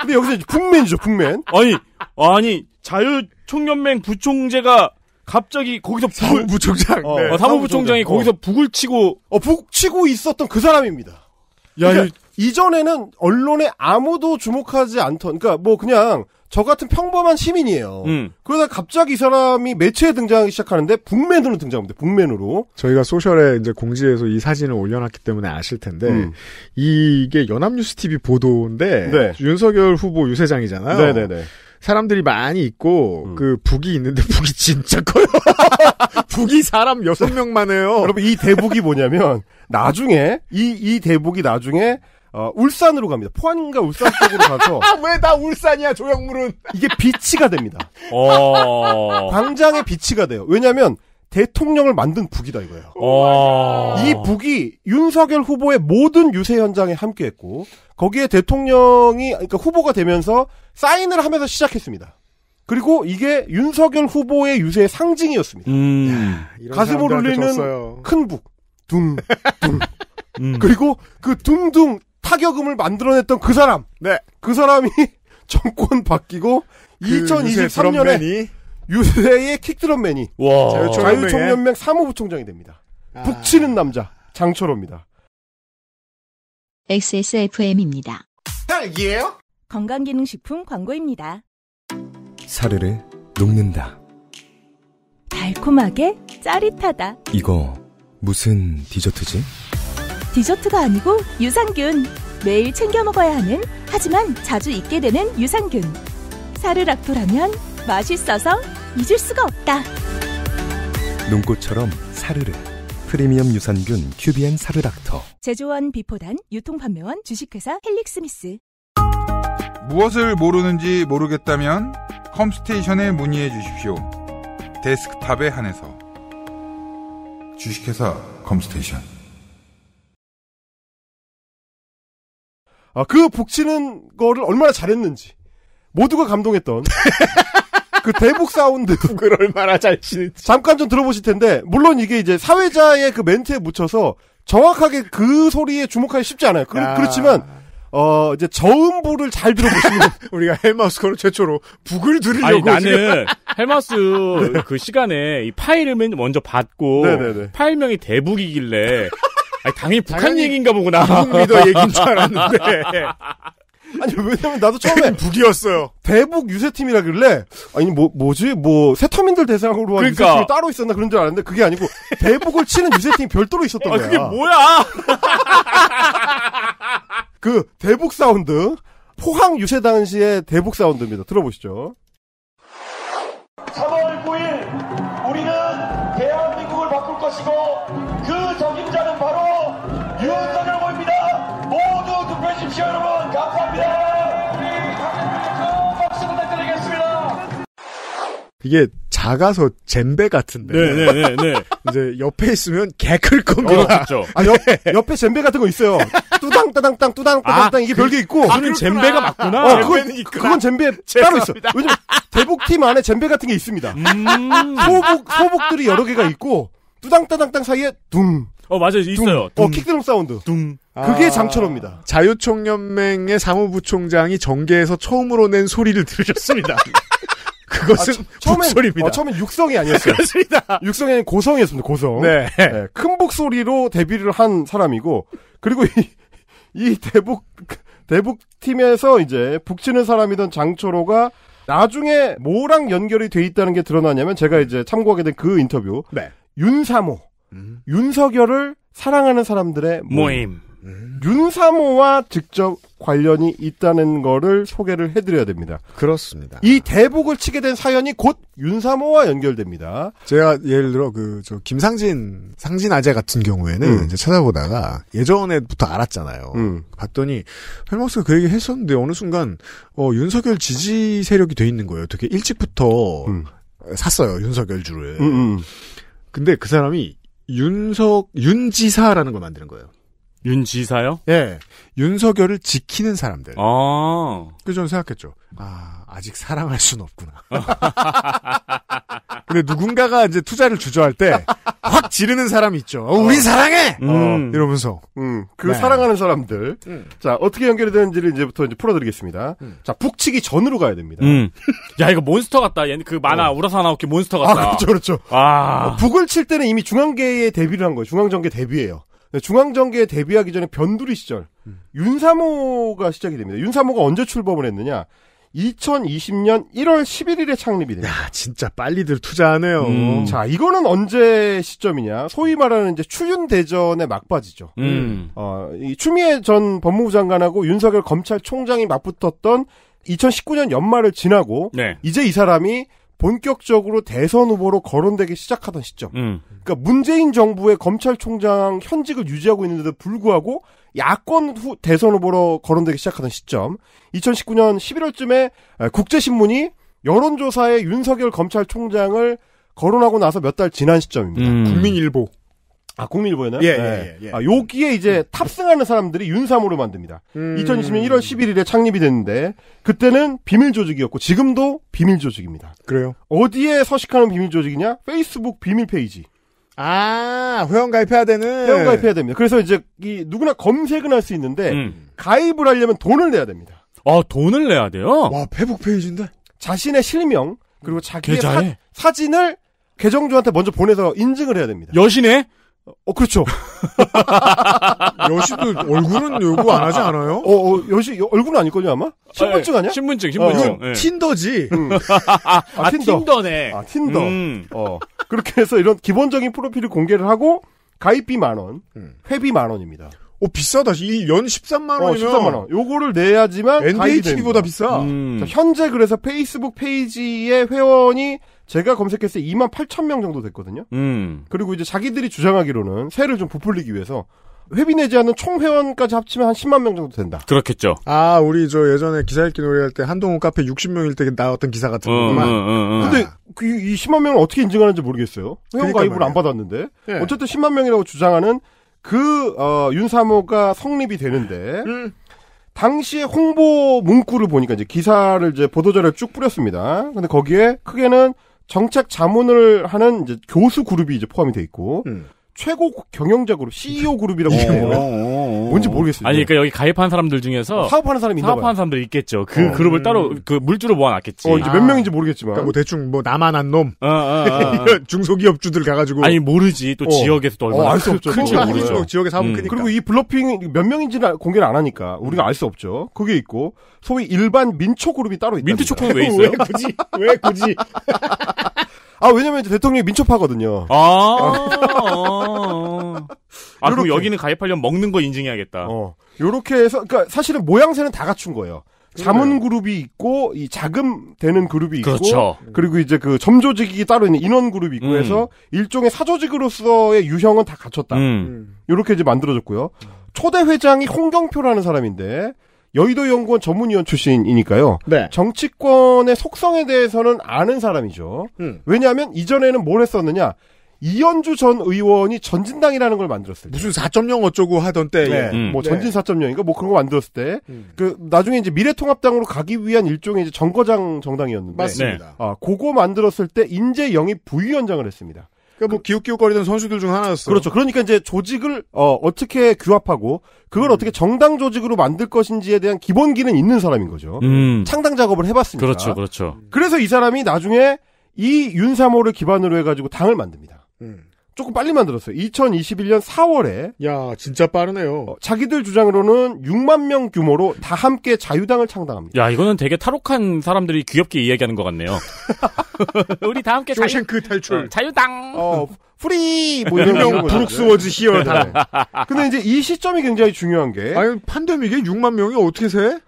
근데 여기서 국맨이죠 국맨 아니 아니 자유총연맹 부총재가 갑자기 거기서 북을 부총장 어, 네. 사무부총장이 거기서 어. 북을 치고 어 북 치고 있었던 그 사람입니다. 야 그러니까, 이... 이전에는 언론에 아무도 주목하지 않던 그러니까 뭐 그냥 저 같은 평범한 시민이에요. 음. 그러다 갑자기 이 사람이 매체에 등장하기 시작하는데 북맨으로 등장합니다. 북맨으로. 저희가 소셜에 이제 공지에서 이 사진을 올려놨기 때문에 아실 텐데 음. 이게 연합뉴스 TV 보도인데 네. 윤석열 후보 유세장이잖아요. 네네네. 네, 네. 사람들이 많이 있고 음. 그 북이 있는데 *laughs* 북이 진짜 커요. *laughs* 북이 사람 여섯 명만 해요. 여러분 이 대북이 뭐냐면 나중에 이 이 대북이 나중에 어, 울산으로 갑니다. 포항인가 울산 쪽으로 가서 *laughs* 왜 나 울산이야 조형물은 이게 비치가 됩니다. 어... 광장의 비치가 돼요. 왜냐하면 대통령을 만든 북이다 이거예요. 어... 이 북이 윤석열 후보의 모든 유세 현장에 함께했고 거기에 대통령이 그러니까 후보가 되면서 사인을 하면서 시작했습니다. 그리고 이게 윤석열 후보의 유세의 상징이었습니다. 음... 가슴을 울리는 큰 북, 둥, 둥. 음. 그리고 그 둥둥 타격음을 만들어냈던 그 사람. 네. 그 사람이 *laughs* 정권 바뀌고 그 2023년에 유세의 킥드럼맨이 자유총연맹 사무부총장이 됩니다. 아. 북치는 남자 장철호입니다. XSFM입니다. 딸기예요? 건강기능식품 광고입니다. 사르르 녹는다. 달콤하게 짜릿하다. 이거 무슨 디저트지? 디저트가 아니고 유산균. 매일 챙겨 먹어야 하는 하지만 자주 잊게 되는 유산균. 사르락토라면 맛있어서 잊을 수가 없다. 눈꽃처럼 사르르. 프리미엄 유산균 큐비엔 사르락토 제조원 비포단 유통판매원 주식회사 헬릭스미스. 무엇을 모르는지 모르겠다면 컴스테이션에 문의해 주십시오. 데스크탑에 한해서. 주식회사 컴스테이션. 아, 그 복치는 거를 얼마나 잘했는지 모두가 감동했던 *laughs* 그 대북 사운드 북을 얼마나 잘 치는지 잠깐 좀 들어보실 텐데 물론 이게 이제 사회자의 그 멘트에 묻혀서 정확하게 그 소리에 주목하기 쉽지 않아요. 그, 그렇지만 어, 이제 저음부를 잘 들어보시면 *laughs* 우리가 헬마우스 거로 최초로 북을 들으려고 아니, 나는 *laughs* 헬마우스 네. 그 시간에 이 파일을 먼저 받고 네네네. 네, 네. 파일명이 대북이길래 아니, 당연히 북한 당연히 얘기인가 보구나. 중국 리더 얘기인 줄 알았는데. *laughs* 아니 왜냐면 나도 처음에 북이었어요. 대북 유세팀이라길래 아니 뭐 뭐지 뭐 새터민들 대상으로 한 그러니까. 유세팀이 따로 있었나 그런 줄 알았는데 그게 아니고 대북을 치는 유세팀이 별도로 있었던 거야. 아, 그게 뭐야? *laughs* 그 대북 사운드 포항 유세 당시의 대북 사운드입니다. 들어보시죠. 이게 작아서 잼베 같은데. 네네네. 네, 네, 네. *laughs* 이제 옆에 있으면 개클 겁니다. 어, 그렇죠. 아, 옆, 옆에 잼베 같은 거 있어요. 뚜당, 따당땅, 뚜당, 따당땅, 아, 이게 별게 있고. 아, 그는 잼배가 맞구나. 어, 그건, 그건 잼배 따로 있어. 왜냐면 대복팀 안에 잼베 같은 게 있습니다. 음~ 소복, 소복들이 여러 개가 있고, 뚜당, 따당땅 사이에 둥. 어, 맞아요. 있어요. 어, 둥. 둥. 어, 킥드럼 사운드. 둥. 그게 아... 장철호입니다. 자유총연맹의 사무부총장이 정계에서 처음으로 낸 소리를 들으셨습니다. *laughs* 그것은 아, 처, 북소리입니다. 어, 처음엔 육성이 아니었어요. *laughs* 그렇습니다. 육성이 아닌 고성이었습니다. 고성. 네. 네. 큰 북소리로 데뷔를 한 사람이고 그리고 이, 이 대북 대북 팀에서 이제 북치는 사람이던 장초로가 나중에 뭐랑 연결이 돼 있다는 게 드러나냐면 제가 이제 참고하게 된 그 인터뷰. 네. 윤사모, 음. 윤석열을 사랑하는 사람들의 모임. 모임. 음. 윤사모와 직접 관련이 있다는 거를 소개를 해드려야 됩니다. 그렇습니다. 이 대복을 치게 된 사연이 곧 윤사모와 연결됩니다. 제가 예를 들어 그저 김상진 상진 아재 같은 경우에는 음. 이제 찾아보다가 예전에부터 알았잖아요. 음. 봤더니 헬머스가 그 얘기 했었는데 어느 순간 어, 윤석열 지지 세력이 돼 있는 거예요. 되게 일찍부터 음. 샀어요 윤석열 주를. 음, 음. 근데 그 사람이 윤석 윤지사라는 걸 만드는 거예요. 윤 지사요? 예. 윤석열을 지키는 사람들. 아. 그 저는 생각했죠. 아, 아직 사랑할 순 없구나. *laughs* 근데 누군가가 이제 투자를 주저할 때 확 지르는 사람이 있죠. 어, 우리 어. 사랑해! 음. 어, 이러면서. 음, 그 네. 사랑하는 사람들. 음. 자, 어떻게 연결이 되는지를 이제부터 이제 풀어드리겠습니다. 음. 자, 북치기 전으로 가야 됩니다. 음. 야, 이거 몬스터 같다. 그 만화, 어. 우라사 나오키 몬스터 아, 같다. 아, 그렇죠, 그렇죠. 아. 어, 북을 칠 때는 이미 중앙계에 데뷔를 한 거예요. 중앙정계 데뷔예요. 네, 중앙정계에 데뷔하기 전에 변두리 시절 음. 윤사모가 시작이 됩니다. 윤사모가 언제 출범을 했느냐? 2020년 1월 11일에 창립이 됩니다. 야, 진짜 빨리들 투자하네요. 음. 자, 이거는 언제 시점이냐? 소위 말하는 이제 추윤 대전의 막바지죠. 음. 어, 이 추미애 전 법무부 장관하고 윤석열 검찰총장이 맞붙었던 2019년 연말을 지나고 네. 이제 이 사람이 본격적으로 대선 후보로 거론되기 시작하던 시점. 음. 그러니까 문재인 정부의 검찰총장 현직을 유지하고 있는데도 불구하고 야권 후 대선 후보로 거론되기 시작하던 시점. 2019년 11월쯤에 국제신문이 여론조사에 윤석열 검찰총장을 거론하고 나서 몇 달 지난 시점입니다. 음. 국민일보. 아, 국민일보였나요? 예, 예, 네. 예, 예, 아, 요기에 이제 음. 탑승하는 사람들이 윤삼호를 만듭니다. 음... 2020년 1월 11일에 창립이 됐는데, 그때는 비밀조직이었고, 지금도 비밀조직입니다. 그래요? 어디에 서식하는 비밀조직이냐? 페이스북 비밀페이지. 아, 회원 가입해야 되는? 회원 가입해야 됩니다. 그래서 이제, 이, 누구나 검색은 할 수 있는데, 음. 가입을 하려면 돈을 내야 됩니다. 아, 돈을 내야 돼요? 와, 페북 페이지인데? 자신의 실명, 그리고 자기의 사, 사진을 계정주한테 먼저 보내서 인증을 해야 됩니다. 여신의 어, 그렇죠. *laughs* 여시도 그 얼굴은 요구 안 하지 않아요? 어, 어 여시, 얼굴은 아닐 거죠, 아마? 신분증 아, 예. 아니야? 신분증, 어, 신분증. 어, 예. 틴더지. 음. *laughs* 아, 아, 틴더. 네 아, 틴더. 음. 어. 그렇게 해서 이런 기본적인 프로필을 공개를 하고, 가입비 만 원, 음. 회비 만 원입니다. 오, 비싸다. 이연 13만 어, 원이면. 어, 13만 원. 요거를 내야지만. NDTV보다 비싸. 음. 자, 현재 그래서 페이스북 페이지에 회원이 제가 검색했을 때 2만 8천 명 정도 됐거든요. 음. 그리고 이제 자기들이 주장하기로는 세를 좀 부풀리기 위해서 회비 내지 않는 총회원까지 합치면 한 10만 명 정도 된다. 그렇겠죠. 아, 우리 저 예전에 기사 읽기 노래할때 한동훈 카페 60명일 때 나왔던 기사 같은 어, 거구만. 어, 어, 어. 근데 그, 이 10만 명을 어떻게 인증하는지 모르겠어요. 회원 그러니까 가입을 안 받았는데. 예. 어쨌든 10만 명이라고 주장하는 그, 어, 윤사모가 성립이 되는데. 음. 당시에 홍보 문구를 보니까 이제 기사를 이제 보도자료를 쭉 뿌렸습니다. 근데 거기에 크게는 정책 자문을 하는 이제 교수 그룹이 이제 포함이 돼 있고 음. 최고 경영적으로 CEO 그룹이라고 해요. 어, 어, 어. 뭔지 모르겠어요. 아니 그러니까 여기 가입한 사람들 중에서 사업하는 사람이 있나 사업하는 사람들 있겠죠. 그 어. 그룹을 따로 음. 그 물주로 모아놨겠지. 어, 이제 아. 몇 명인지 모르겠지만. 그러니까 뭐 대충 뭐 나만 한 놈. 아, 아, *laughs* 이런 중소기업주들 가가지고. 아니 모르지. 또 어. 지역에서 또 얼마나 어, 알수 그렇죠. 없죠. 큰지 모르죠. 지역에 사업 음. 크니까. 그리고 이 블러핑 몇 명인지는 공개를 안 하니까 우리가 알 수 없죠. 그게 있고 소위 일반 민초 그룹이 따로 있다. 민트 초코는 왜 있어요? *laughs* 왜 굳이? 왜 굳이? *laughs* 아 왜냐면 이제 대통령이 민첩하거든요. 아. 아아 어, 어. 그럼 여기는 가입하려면 먹는 거 인증해야겠다. 어. 요렇게 해서 그러니까 사실은 모양새는 다 갖춘 거예요. 음. 자문 그룹이 있고 이 자금 되는 그룹이 있고 그렇죠. 그리고 이제 그 점조직이 따로 있는 인원 그룹이 있고 음. 해서 일종의 사조직으로서의 유형은 다 갖췄다. 음. 이렇게 음. 이제 만들어졌고요. 초대 회장이 홍경표라는 사람인데 여의도 연구원 전문위원 출신이니까요. 네. 정치권의 속성에 대해서는 아는 사람이죠. 음. 왜냐하면 이전에는 뭘 했었느냐? 이현주 전 의원이 전진당이라는 걸 만들었을 때 무슨 4.0 어쩌고 하던 때, 네. 음. 뭐 네. 전진 4.0인가 뭐 그런 거 만들었을 때, 음. 그 나중에 이제 미래통합당으로 가기 위한 일종의 이제 정거장 정당이었는데, 맞습니다. 네. 아, 그거 만들었을 때 인재 영입 부위원장을 했습니다. 그러니까 뭐 기웃기웃거리던 선수들 중 하나였어요. 그렇죠. 그러니까 이제 조직을 어, 어 떻게 규합하고 그걸 음. 어떻게 정당 조직으로 만들 것인지에 대한 기본기는 있는 사람인 거죠. 음. 창당 작업을 해봤습니다. 그렇죠, 그렇죠. 그래서 이 사람이 나중에 이 윤삼호를 기반으로 해가지고 당을 만듭니다. 음. 조금 빨리 만들었어요. 2021년 4월에 야 진짜 빠르네요. 어, 자기들 주장으로는 6만 명 규모로 다 함께 자유당을 창당합니다. 야 이거는 되게 탈옥한 사람들이 귀엽게 이야기하는 것 같네요. *laughs* 우리 다 함께 쇼생크 자유... 탈출 어, 자유당 어, 프리 뭐 이런 명 브룩스 워즈 히어 다. 네, 네. 근데 이제 이 시점이 굉장히 중요한 게 아니 판데믹에 6만 명이 어떻게 세?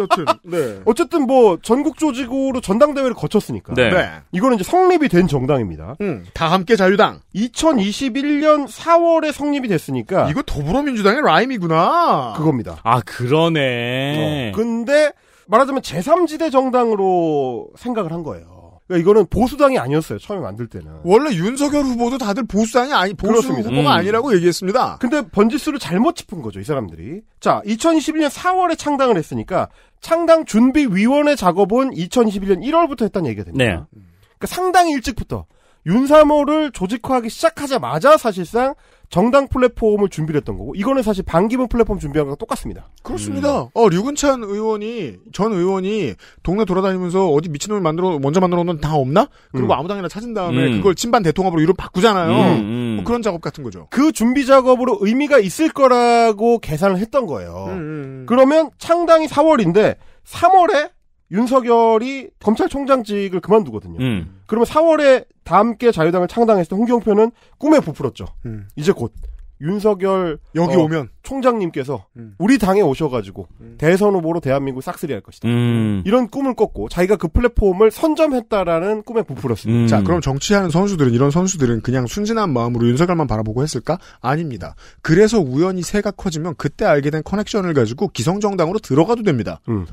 여튼 *laughs* 네. 어쨌든 뭐 전국 조직으로 전당대회를 거쳤으니까. 네. 네. 이거는 이제 성립이 된 정당입니다. 음, 다 함께 자유당. 2021년 4월에 성립이 됐으니까. 이거 더불어민주당의 라임이구나. 그겁니다. 아 그러네. 어, 근데 말하자면 제3지대 정당으로 생각을 한 거예요. 그러니까 이거는 보수당이 아니었어요. 처음에 만들 때는. 원래 윤석열 후보도 다들 보수당이 아니 보수 그니다 후보가 음. 아니라고 얘기했습니다. 근데 번지수를 잘못 짚은 거죠, 이 사람들이. 자, 2021년 4월에 창당을 했으니까 창당 준비 위원회 작업은 2021년 1월부터 했다는 얘기가 됩니다. 네. 그러니까 상당히 일찍부터 윤사모를 조직화하기 시작하자마자 사실상 정당 플랫폼을 준비를 했던 거고 이거는 사실 반기문 플랫폼 준비한 거랑 똑같습니다. 그렇습니다. 음. 어 류근찬 의원이 전 의원이 동네 돌아다니면서 어디 미친놈을 만들어 먼저 만들어 놓은 다 없나? 그리고 음. 아무 당이나 찾은 다음에 음. 그걸 친반 대통합으로 이름 바꾸잖아요. 음, 뭐 음. 그런 작업 같은 거죠. 그 준비 작업으로 의미가 있을 거라고 계산을 했던 거예요. 음, 그러면 창당이 4월인데 3월에 윤석열이 검찰총장직을 그만두거든요. 그러면 4월에 다 함께 자유당을 창당했을 때 홍경표는 꿈에 부풀었죠. 음. 이제 곧 윤석열 여기 어, 오면 총장님께서 음. 우리 당에 오셔가지고 음. 대선 후보로 대한민국 싹쓸이할 것이다. 음. 이런 꿈을 꿨고 자기가 그 플랫폼을 선점했다라는 꿈에 부풀었습니다. 음. 자, 그럼 정치하는 선수들은 이런 선수들은 그냥 순진한 마음으로 윤석열만 바라보고 했을까? 아닙니다. 그래서 우연히 새가 커지면 그때 알게 된 커넥션을 가지고 기성정당으로 들어가도 됩니다. 음.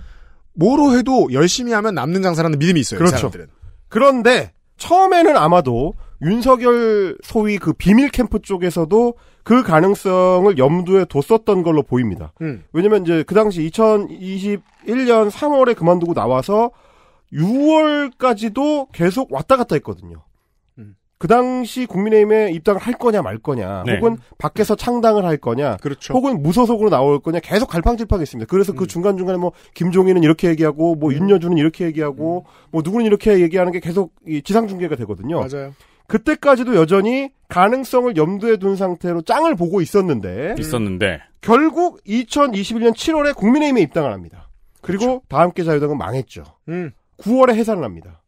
뭐로 해도 열심히 하면 남는 장사라는 믿음이 있어요. 그렇죠. 사람들은. 그런데 처음에는 아마도 윤석열 소위 그 비밀 캠프 쪽에서도 그 가능성을 염두에 뒀었던 걸로 보입니다. 음. 왜냐면 이제 그 당시 2021년 3월에 그만두고 나와서 6월까지도 계속 왔다 갔다 했거든요. 그 당시 국민의힘에 입당을 할 거냐 말 거냐, 네. 혹은 밖에서 창당을 할 거냐, 그렇죠. 혹은 무소속으로 나올 거냐 계속 갈팡질팡했습니다. 그래서 그 음. 그 중간 중간에 뭐 김종인은 이렇게 얘기하고, 뭐 음. 윤여준은 이렇게 얘기하고, 음. 뭐 누구는 이렇게 얘기하는 게 계속 지상중계가 되거든요. 맞아요. 그때까지도 여전히 가능성을 염두에 둔 상태로 짱을 보고 있었는데, 있었는데 결국 2021년 7월에 국민의힘에 입당을 합니다. 그리고 그렇죠. 다음 게 자유당은 망했죠. 9월에 음. 해산을 합니다.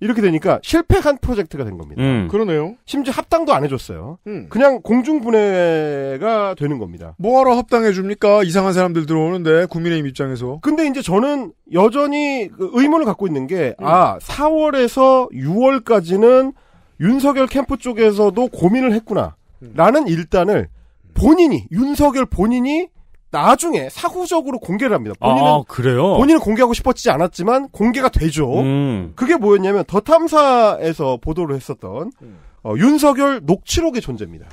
이렇게 되니까 실패한 프로젝트가 된 겁니다. 음. 그러네요. 심지어 합당도 안 해줬어요. 음. 그냥 공중분해가 되는 겁니다. 뭐하러 합당해줍니까? 이상한 사람들 들어오는데 국민의힘 입장에서. 근데 이제 저는 여전히 그 의문을 갖고 있는 게 음. 아, 4월에서 6월까지는 윤석열 캠프 쪽에서도 고민을 했구나. 음. 라는 일단을 본인이 윤석열 본인이 나중에 사후적으로 공개를 합니다. 아, 본인은 아, 그래요? 본인은 공개하고 싶었지 않았지만 공개가 되죠. 음. 그게 뭐였냐면 더 탐사에서 보도를 했었던 음. 어, 윤석열 녹취록의 존재입니다.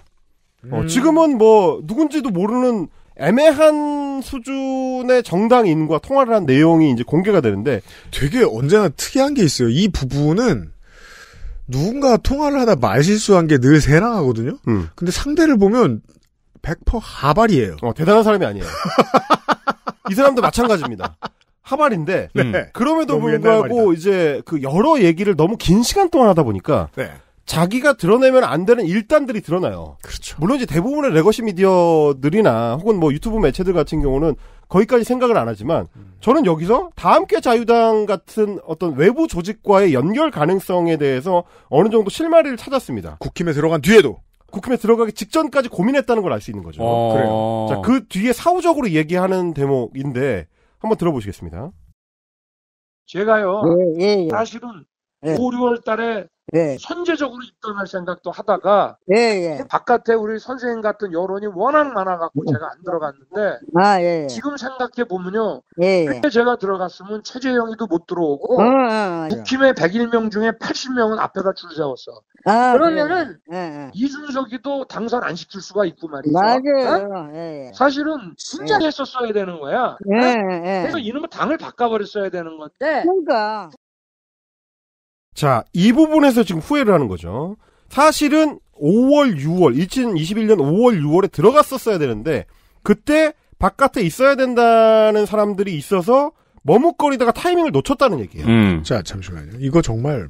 어, 음. 지금은 뭐 누군지도 모르는 애매한 수준의 정당인과 통화를 한 내용이 이제 공개가 되는데 되게 언제나 특이한 게 있어요. 이 부분은 누군가 통화를 하다 말실수한 게 늘세각하거든요 음. 근데 상대를 보면 100% 하발이에요. 어, 대단한 사람이 아니에요. 이 사람도 마찬가지입니다. 하발인데 네. 음. 그럼에도 불구하고 이제 그 여러 얘기를 너무 긴 시간 동안 하다 보니까 네. 자기가 드러내면 안 되는 일단들이 드러나요. 그렇죠. 물론 이제 대부분의 레거시 미디어들이나 혹은 뭐 유튜브 매체들 같은 경우는 거기까지 생각을 안 하지만 음. 저는 여기서 다 함께 자유당 같은 어떤 외부 조직과의 연결 가능성에 대해서 어느 정도 실마리를 찾았습니다. 국힘에 들어간 뒤에도 국회에 들어가기 직전까지 고민했다는 걸 알 수 있는 거죠. 어... 그래요. 자, 그 뒤에 사후적으로 얘기하는 대목인데 한번 들어보시겠습니다. 제가요. 예, 예, 예. 사실은 예. 5, 6월 달에 예. 선제적으로 입당할 생각도 하다가 예, 예. 바깥에 우리 선생님 같은 여론이 워낙 많아갖고 음. 제가 안 들어갔는데 아, 예, 예. 지금 생각해 보면요 예, 예. 그때 제가 들어갔으면 최재형이도 못 들어오고 아, 국힘의 101명 중에 80명은 앞에다 줄 세웠어. 아, 예. 그러면은 이준석이도 당선 안 시킬 수가 있고 말이죠. 맞아요. 사실은 진작 했었어야 되는 거야. 그래서 이놈의 당을 바꿔버렸어야 되는 건데 그러니까. 자, 이 부분에서 지금 후회를 하는 거죠. 사실은 5월, 6월, 2021년 5월, 6월에 들어갔었어야 되는데, 그때 바깥에 있어야 된다는 사람들이 있어서 머뭇거리다가 타이밍을 놓쳤다는 얘기예요. 음. 자, 잠시만요. 이거 정말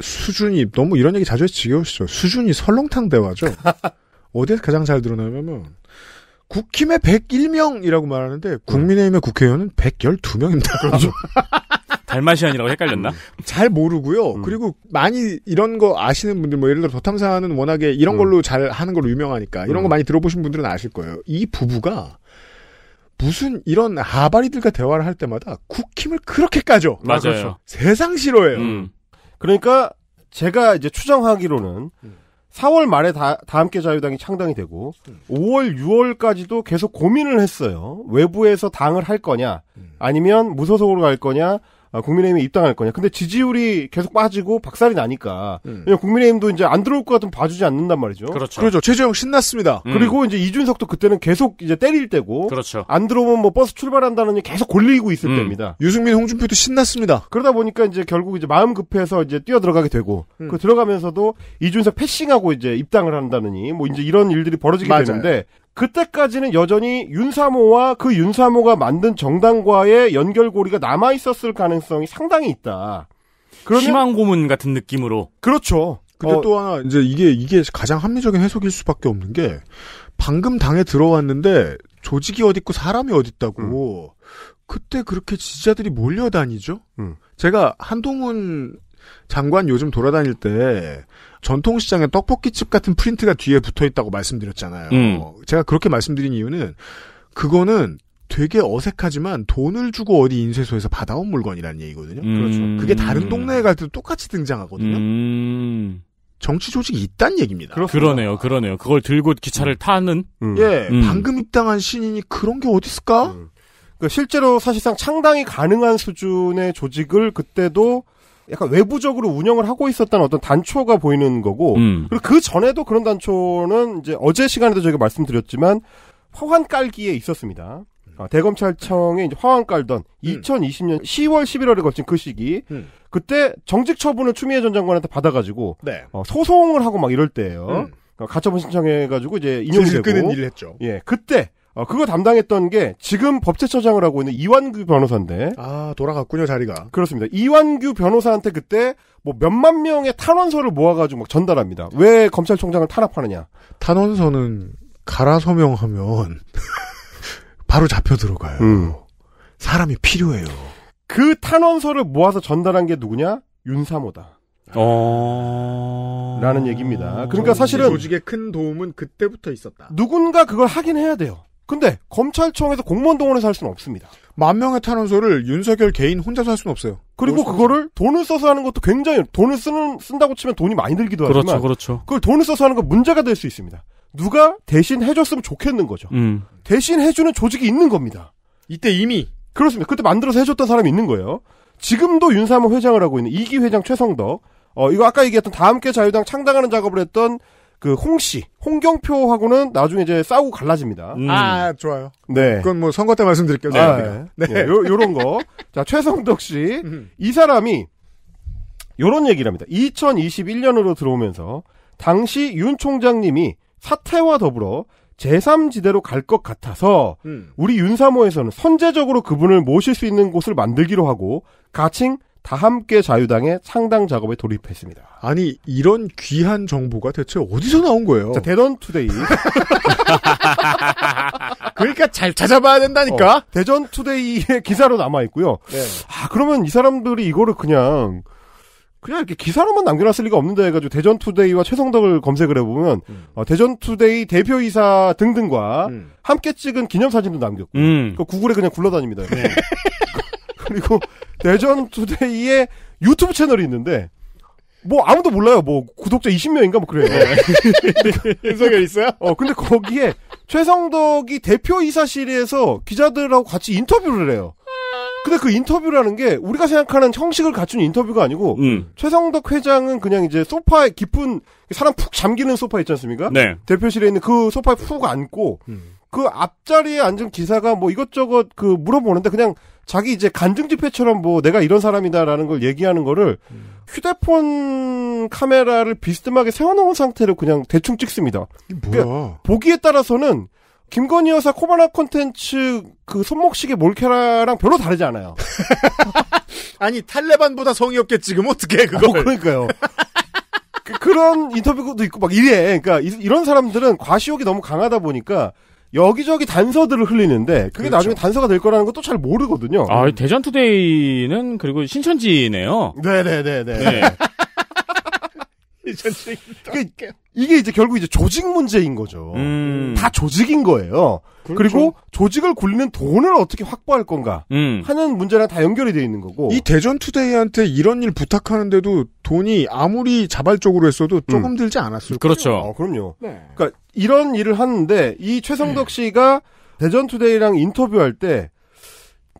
수준이 너무 이런 얘기 자주 해서 지겨우시죠. 수준이 설렁탕 대화죠. *laughs* 어디에서 가장 잘 드러나냐면 국힘의 101명이라고 말하는데 국민의힘의 국회의원은 112명입니다. 그렇죠. *laughs* 달마시안이라고 헷갈렸나? 잘 모르고요. 음. 그리고 많이 이런 거 아시는 분들, 뭐 예를 들어 도탐사는 워낙에 이런 음. 걸로 잘 하는 걸로 유명하니까 이런 거 음. 많이 들어보신 분들은 아실 거예요. 이 부부가 무슨 이런 하바리들과 대화를 할 때마다 국힘을 그렇게 까죠. 맞아요. 아, 그렇죠. 세상 싫어해요. 음. 그러니까 제가 이제 추정하기로는 4월 음. 말에 다, 다 함께 자유당이 창당이 되고 5월, 6월까지도 계속 고민을 했어요. 외부에서 당을 할 거냐, 아니면 무소속으로 갈 거냐, 아, 국민의힘에 입당할 거냐. 근데 지지율이 계속 빠지고 박살이 나니까. 음. 국민의힘도 이제 안 들어올 것 같으면 봐주지 않는단 말이죠. 그렇죠. 그렇죠. 최재형 신났습니다. 음. 그리고 이제 이준석도 그때는 계속 이제 때릴 때고. 그렇죠. 안 들어오면 뭐 버스 출발한다는 계속 걸리고 있을 음. 때입니다. 유승민, 홍준표도 신났습니다. 그러다 보니까 이제 결국 이제 마음 급해서 이제 뛰어 들어가게 되고. 음. 그 들어가면서도 이준석 패싱하고 이제 입당을 한다느니 뭐 이제 이런 일들이 벌어지게 맞아요. 되는데 그때까지는 여전히 윤사모와 그 윤사모가 만든 정당과의 연결고리가 남아 있었을 가능성이 상당히 있다. 그러면 희망 고문 같은 느낌으로. 그렇죠. 근데 어, 또 하나 이제 이게 이게 가장 합리적인 해석일 수밖에 없는 게 방금 당에 들어왔는데 조직이 어디 있고 사람이 어디 있다고 음. 그때 그렇게 지지자들이 몰려다니죠. 음. 제가 한동훈 장관 요즘 돌아다닐 때 전통시장에 떡볶이집 같은 프린트가 뒤에 붙어 있다고 말씀드렸잖아요. 음. 제가 그렇게 말씀드린 이유는 그거는 되게 어색하지만 돈을 주고 어디 인쇄소에서 받아온 물건이라는 얘기거든요. 음. 그렇죠. 그게 다른 동네에 갈 때도 똑같이 등장하거든요. 음. 정치 조직이 있단 얘기입니다. 그렇습니 그러네요, 그러네요. 그걸 들고 기차를 음. 타는? 음. 예, 음. 방금 입당한 신인이 그런 게 어딨을까? 그 실제로 사실상 창당이 가능한 수준의 조직을 그때도 약간 외부적으로 운영을 하고 있었던 어떤 단초가 보이는 거고 음. 그리고 그 전에도 그런 단초는 이제 어제 시간에도 저희가 말씀드렸지만 화환 깔기에 있었습니다. 아, 대검찰청에 이제 화환 깔던 음. 2020년 10월 11월에 걸친 그 시기 음. 그때 정직 처분을 추미애 전 장관한테 받아가지고 네. 어, 소송을 하고 막 이럴 때예요. 음. 어, 가처분 신청해가지고 이제 인용이 되고 끄는 일을 했죠. 예, 그때 어, 그거 담당했던 게 지금 법제처장을 하고 있는 이완규 변호사인데. 아, 돌아갔군요, 자리가. 그렇습니다. 이완규 변호사한테 그때 뭐 몇만 명의 탄원서를 모아가지고 막 전달합니다. 왜 검찰총장을 탄압하느냐. 탄원서는 가라 서명하면 *laughs* 바로 잡혀 들어가요. 음. 사람이 필요해요. 그 탄원서를 모아서 전달한 게 누구냐? 윤사모다. 어... 라는 얘기입니다. 그러니까 사실은 조직의 큰 도움은 그때부터 있었다. 누군가 그걸 하긴 해야 돼요. 근데 검찰청에서 공무원 동원해서 할 수는 없습니다. 만 명의 탄원서를 윤석열 개인 혼자서 할 수는 없어요. 그리고 그거를 돈을 써서 하는 것도 굉장히 돈을 쓰는 쓴다고 치면 돈이 많이 들기도 그렇죠, 하지만 그렇죠. 그걸 돈을 써서 하는 건 문제가 될 수 있습니다. 누가 대신 해줬으면 좋겠는 거죠. 음. 대신 해주는 조직이 있는 겁니다. 이때 이미 그렇습니다. 그때 만들어서 해줬던 사람이 있는 거예요. 지금도 윤삼호 회장을 하고 있는 이기 회장 최성덕 어, 이거 아까 얘기했던 다함께 자유당 창당하는 작업을 했던 그 홍씨, 홍경표하고는 나중에 이제 싸우고 갈라집니다. 음. 아, 좋아요. 네. 그건 뭐 선거 때 말씀드릴게요. 아, 네. 네. 네. 요, 요런 거. *laughs* 자, 최성덕 씨. 음. 이 사람이 요런 얘기를 합니다. 2021년으로 들어오면서 당시 윤 총장님이 사태와 더불어 제3지대로 갈 것 같아서 음. 우리 윤사모에서는 선제적으로 그분을 모실 수 있는 곳을 만들기로 하고 가칭 다 함께 자유당의 창당 작업에 돌입했습니다. 아니 이런 귀한 정보가 대체 어디서 나온 거예요? 자, 대전 투데이. *laughs* 그러니까 잘 찾아봐야 된다니까. 어, 대전 투데이의 기사로 남아 있고요. 네. 아 그러면 이 사람들이 이거를 그냥 그냥 이렇게 기사로만 남겨놨을 리가 없는데 해가지고 대전투데이와 최성덕을 검색을 해보면 음. 어, 대전투데이 대표이사 등등과 음. 함께 찍은 기념사진도 남겼고 음. 그 구글에 그냥 굴러다닙니다. 네. *laughs* 그리고 대전 투데이에 유튜브 채널이 있는데 뭐 아무도 몰라요. 뭐 구독자 20명인가 뭐 그래요. *laughs* 윤석열 있어요? 어 근데 거기에 최성덕이 대표 이사실에서 기자들하고 같이 인터뷰를 해요. 근데 그 인터뷰라는 게 우리가 생각하는 형식을 갖춘 인터뷰가 아니고 음. 최성덕 회장은 그냥 이제 소파에 깊은 사람 푹 잠기는 소파 있지 않습니까? 네. 대표실에 있는 그 소파에 푹 앉고 음. 그 앞자리에 앉은 기사가 뭐 이것저것 그 물어보는데 그냥 자기 이제 간증 집회처럼 뭐 내가 이런 사람이다라는 걸 얘기하는 거를 음. 휴대폰 카메라를 비스듬하게 세워놓은 상태로 그냥 대충 찍습니다. 그러니까 뭐야? 그러니까 보기에 따라서는 김건희 여사 코바나 콘텐츠 그 손목시계 몰케라랑 별로 다르지 않아요. *laughs* 아니 탈레반보다 성의 없게 지으면 어떻게 그거? 어, 그러니까요. 그, 그런 인터뷰도 있고 막 이래. 그러니까 이, 런 사람들은 과시욕이 너무 강하다 보니까 여기저기 단서들을 흘리는데 그게 그렇죠. 나중에 단서가 될 거라는 것도 잘 모르거든요. 아 대전투데이는 그리고 신천지네요. 네네네네. 네. 네, 네, 네. 그러 그러니까 이게 이제 결국 이제 조직 문제인 거죠. 음. 다 조직인 거예요. 그렇죠. 그리고 조직을 굴리는 돈을 어떻게 확보할 건가 음. 하는 문제랑 다 연결이 되어 있는 거고. 이 대전 투데이한테 이런 일 부탁하는데도 돈이 아무리 자발적으로 했어도 음. 조금 음. 들지 않았을 거예요. 그렇죠. 아, 그럼요. 네. 그러니까 이런 일을 하는데 이 최성덕 네. 씨가 대전 투데이랑 인터뷰할 때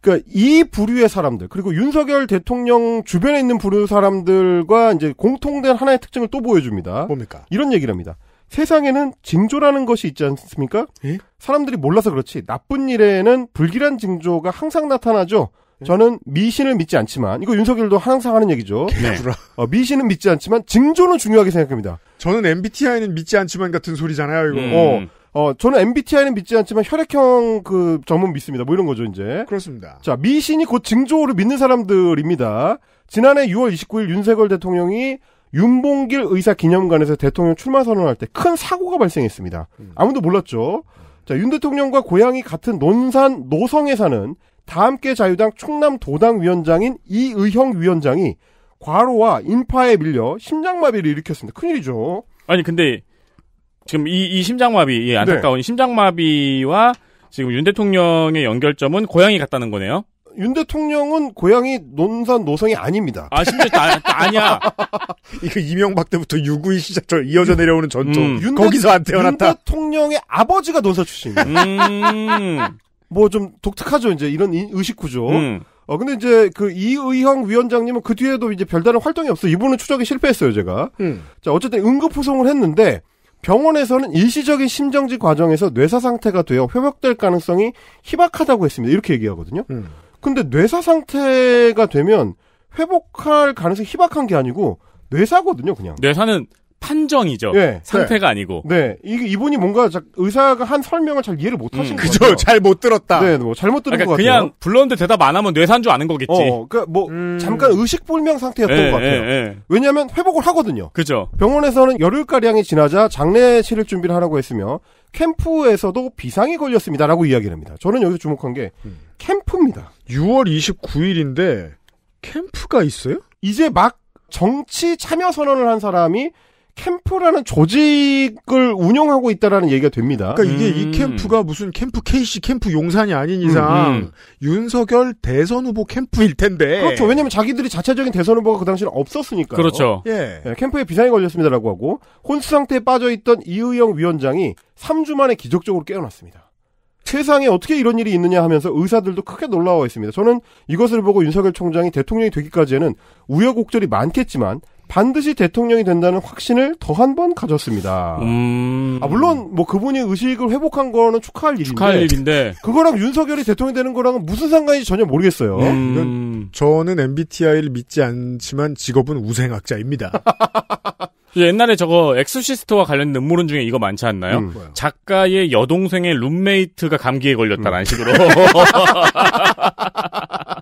그러니까 이 부류의 사람들 그리고 윤석열 대통령 주변에 있는 부류 사람들과 이제 공통된 하나의 특징을 또 보여줍니다. 뭡니까? 이런 얘기를 합니다. 세상에는 징조라는 것이 있지 않습니까? 예? 사람들이 몰라서 그렇지 나쁜 일에는 불길한 징조가 항상 나타나죠. 예? 저는 미신을 믿지 않지만 이거 윤석열도 항상 하는 얘기죠. 네. 어, 미신은 믿지 않지만 징조는 중요하게 생각합니다. 저는 MBTI는 믿지 않지만 같은 소리잖아요. 이거. 음. 어, 어, 저는 MBTI는 믿지 않지만 혈액형 그 전문 믿습니다. 뭐 이런 거죠, 이제. 그렇습니다. 자, 미신이 곧 증조를 믿는 사람들입니다. 지난해 6월 29일 윤세걸 대통령이 윤봉길 의사 기념관에서 대통령 출마 선언할 때 큰 사고가 발생했습니다. 음. 아무도 몰랐죠. 자, 윤 대통령과 고향이 같은 논산 노성에 사는 다함께 자유당 충남 도당 위원장인 이의형 위원장이 과로와 인파에 밀려 심장마비를 일으켰습니다. 큰일이죠. 아니 근데 지금 이, 이 심장마비, 예, 안타까운 네. 심장마비와 지금 윤 대통령의 연결점은 고향이 같다는 거네요. 윤 대통령은 고향이 논산 노성이 아닙니다. 아 심지어 다, 다 아니야. *laughs* 이거 이명박 때부터 유구의 시작부터 이어져 내려오는 전통. 음. 윤 거기서 안 태어났다. 윤 대통령의 아버지가 논산 출신이에요. 음. *laughs* 뭐 좀 독특하죠 이제 이런 의식 구조. 음. 어 근데 이제 그 이의형 위원장님은 그 뒤에도 이제 별다른 활동이 없어. 이분은 추적에 실패했어요 제가. 음. 자 어쨌든 응급 후송을 했는데 병원에서는 일시적인 심정지 과정에서 뇌사 상태가 되어 회복될 가능성이 희박하다고 했습니다. 이렇게 얘기하거든요. 음. 근데 뇌사 상태가 되면 회복할 가능성이 희박한 게 아니고 뇌사거든요, 그냥. 뇌사는 판정이죠. 네, 상태가 네. 아니고. 네. 이게 이분이 뭔가 의사가 한 설명을 잘 이해를 못 음, 하신 음, 거죠. 그죠. 잘 못 들었다. 네, 뭐 잘못 들은 그러니까 것 같아요. 그냥 불렀는데 대답 안 하면 뇌산 줄 아는 거겠지. 어, 그러니까 뭐 음... 잠깐 의식 불명 상태였던 네, 것 같아요. 예, 왜냐하면 회복을 하거든요. 그죠. 병원에서는 열흘 가량이 지나자 장례치을 준비를 하라고 했으며 캠프에서도 비상이 걸렸습니다라고 이야기를 합니다. 저는 여기서 주목한 게 음. 캠프입니다. 6월 29일인데 캠프가 있어요? 이제 막 정치 참여 선언을 한 사람이 캠프라는 조직을 운영하고 있다라는 얘기가 됩니다. 그러니까 이게 음. 이 캠프가 무슨 캠프 KC 캠프 용산이 아닌 이상 음, 음. 윤석열 대선 후보 캠프일 텐데. 그렇죠. 왜냐면 자기들이 자체적인 대선 후보가 그 당시에 없었으니까 그렇죠. 예. 예. 캠프에 비상이 걸렸습니다라고 하고 혼수 상태에 빠져 있던 이의영 위원장이 3주 만에 기적적으로 깨어났습니다. 세상에 어떻게 이런 일이 있느냐 하면서 의사들도 크게 놀라워했습니다. 저는 이것을 보고 윤석열 총장이 대통령이 되기까지는 에 우여곡절이 많겠지만 반드시 대통령이 된다는 확신을 더 한 번 가졌습니다. 음... 아, 물론 뭐 그분이 의식을 회복한 거는 축하할 일인데, 축하할 일인데. 그거랑 윤석열이 대통령 이 되는 거랑은 무슨 상관인지 전혀 모르겠어요. 음... 저는 MBTI를 믿지 않지만 직업은 우생학자입니다. *laughs* 옛날에 저거 엑소시스트와 관련된 음모론 중에 이거 많지 않나요? 음. 작가의 여동생의 룸메이트가 감기에 걸렸다는 음. 식으로. *laughs* *laughs*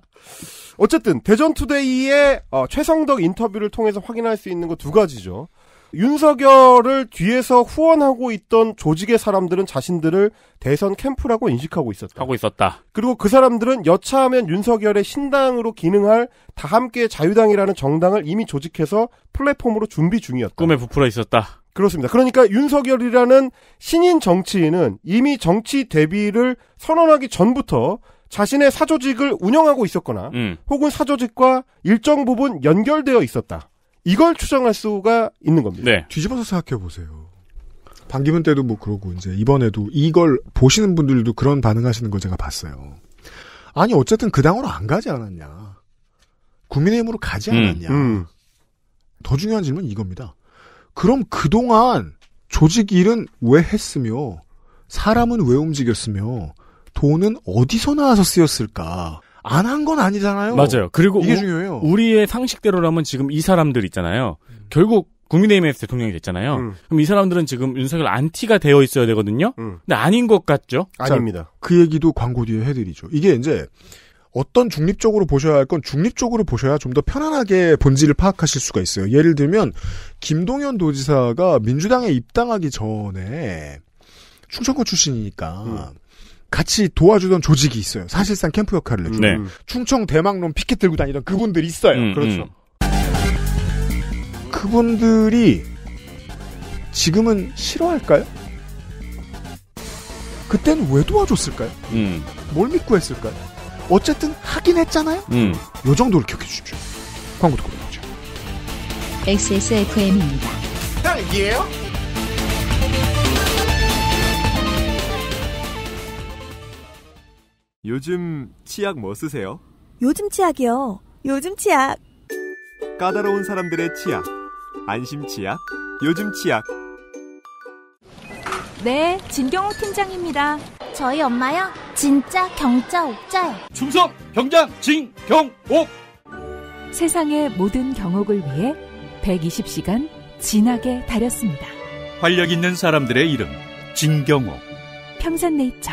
어쨌든 대전투데이의 어, 최성덕 인터뷰를 통해서 확인할 수 있는 거 두 가지죠. 윤석열을 뒤에서 후원하고 있던 조직의 사람들은 자신들을 대선 캠프라고 인식하고 있었다. 하고 있었다. 그리고 그 사람들은 여차하면 윤석열의 신당으로 기능할 다 함께 자유당이라는 정당을 이미 조직해서 플랫폼으로 준비 중이었다. 꿈에 부풀어 있었다. 그렇습니다. 그러니까 윤석열이라는 신인 정치인은 이미 정치 데뷔를 선언하기 전부터 자신의 사조직을 운영하고 있었거나 음. 혹은 사조직과 일정 부분 연결되어 있었다. 이걸 추정할 수가 있는 겁니다. 네. 뒤집어서 생각해 보세요. 반기문 때도 뭐 그러고 이제 이번에도 이걸 보시는 분들도 그런 반응하시는 걸 제가 봤어요. 아니 어쨌든 그 당으로 안 가지 않았냐? 국민의힘으로 가지 음, 않았냐? 음, 음. 더 중요한 질문은 이겁니다. 그럼 그동안 조직 일은 왜 했으며 사람은 왜 움직였으며 돈은 어디서 나와서 쓰였을까? 안 한 건 아니잖아요. 맞아요. 그리고 이게 우, 중요해요. 우리의 상식대로라면 지금 이 사람들 있잖아요. 음. 결국 국민의힘에서 대통령이 됐잖아요. 음. 그럼 이 사람들은 지금 윤석열 안티가 되어 있어야 되거든요. 음. 근데 아닌 것 같죠? 아닙니다. 자, 그 얘기도 광고 뒤에 해드리죠. 이게 이제 어떤 중립적으로 보셔야 할 건 중립적으로 보셔야 좀 더 편안하게 본질을 파악하실 수가 있어요. 예를 들면 김동연 도지사가 민주당에 입당하기 전에 충청권 출신이니까 음. 같이 도와주던 조직이 있어요. 사실상 캠프 역할을 해주고 네. 충청 대망론 피켓 들고 다니던 그분들이 있어요. 음, 그렇죠. 음. 그분들이 지금은 싫어할까요? 그땐왜 도와줬을까요? 음. 뭘 믿고 했을까요? 어쨌든 하긴 했잖아요. 음. 요 정도를 기억해 주십시오. 광고 듣고 돌아오죠. XSFM입니다. 딸기에요 요즘 치약 뭐 쓰세요? 요즘 치약이요. 요즘 치약. 까다로운 사람들의 치약. 안심 치약. 요즘 치약. 네, 진경호 팀장입니다. 저희 엄마요. 진짜 경자 옥자요. 충성 경장 진경옥. 세상의 모든 경옥을 위해 120시간 진하게 다렸습니다. 활력 있는 사람들의 이름 진경옥. 평산네이처.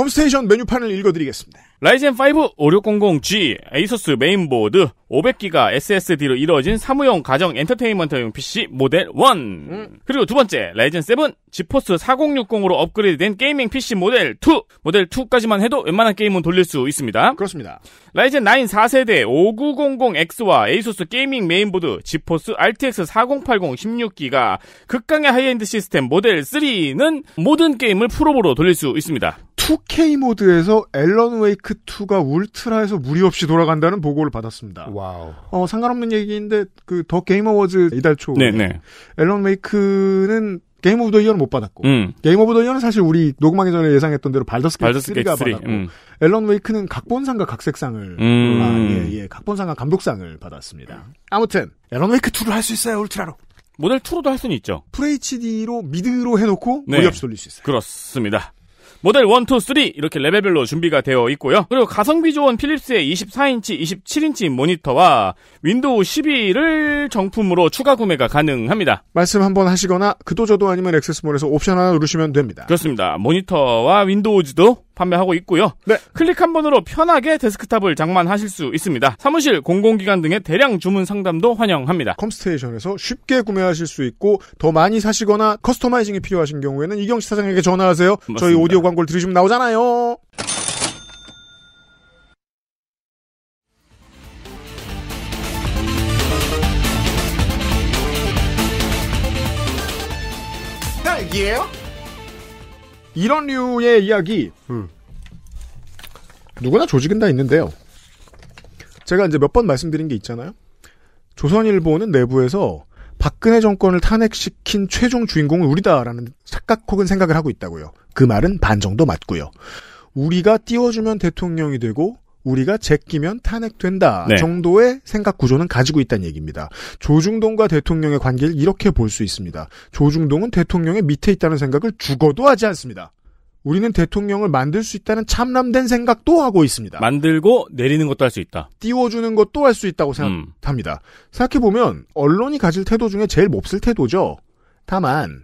홈스테이션 메뉴판을 읽어드리겠습니다. 라이젠 5 5600G, 에이서스 메인보드, 500기가 SSD로 이루어진 사무용 가정 엔터테인먼트용 PC 모델 1. 음. 그리고 두 번째, 라이젠 7 지포스 4060으로 업그레이드된 게이밍 PC 모델 2. 모델 2까지만 해도 웬만한 게임은 돌릴 수 있습니다. 그렇습니다. 라이젠 9 4세대 5900X와 에이수스 게이밍 메인보드 지포스 RTX 4080 16기가 극강의 하이엔드 시스템 모델 3는 모든 게임을 풀업으로 돌릴 수 있습니다. 2K 모드에서 앨런 웨이크 2가 울트라에서 무리 없이 돌아간다는 보고를 받았습니다. 와우. 어, 상관없는 얘기인데 그 더 게임 어워즈 이달 초 네네. 앨런 메이크는 게임 오브 더 이어는 못 받았고 음. 게임 오브 더 이어는 사실 우리 녹음하기 전에 예상했던 대로 발더스 게이트 3가 받았고 음. 앨런 웨이크는 각본상과 각색상을 음. 아, 예, 예. 각본상과 감독상을 받았습니다. 아무튼 앨런 웨이크 2를 할 수 있어요 울트라로. 모델 2로도 할 수는 있죠. FHD로 미드로 해놓고 네. 무리 없이 돌릴 수 있어요. 그렇습니다. 모델 1, 2, 3 이렇게 레벨별로 준비가 되어 있고요. 그리고 가성비 좋은 필립스의 24인치, 27인치 모니터와 윈도우 12를 정품으로 추가 구매가 가능합니다. 말씀 한번 하시거나 그도저도 아니면 액세스몰에서 옵션 하나 누르시면 됩니다. 그렇습니다. 모니터와 윈도우즈도 판매하고 있고요. 네. 클릭 한 번으로 편하게 데스크탑을 장만하실 수 있습니다. 사무실, 공공기관 등의 대량 주문 상담도 환영합니다. 컴스테이션에서 쉽게 구매하실 수 있고 더 많이 사시거나 커스터마이징이 필요하신 경우에는 이경식 사장에게 전화하세요. 맞습니다. 저희 오디오 광고를 들으시면 나오잖아요. 이런 류의 이야기 음. 누구나 조직은 다 있는데요. 제가 이제 몇 번 말씀드린 게 있잖아요. 조선일보는 내부에서 박근혜 정권을 탄핵시킨 최종 주인공은 우리다라는 착각 혹은 생각을 하고 있다고요. 그 말은 반 정도 맞고요. 우리가 띄워주면 대통령이 되고 우리가 제끼면 탄핵된다 네. 정도의 생각 구조는 가지고 있다는 얘기입니다. 조중동과 대통령의 관계를 이렇게 볼 수 있습니다. 조중동은 대통령의 밑에 있다는 생각을 죽어도 하지 않습니다. 우리는 대통령을 만들 수 있다는 참남된 생각도 하고 있습니다. 만들고 내리는 것도 할 수 있다. 띄워주는 것도 할 수 있다고 음. 생각합니다. 음. 생각해보면 언론이 가질 태도 중에 제일 몹쓸 태도죠. 다만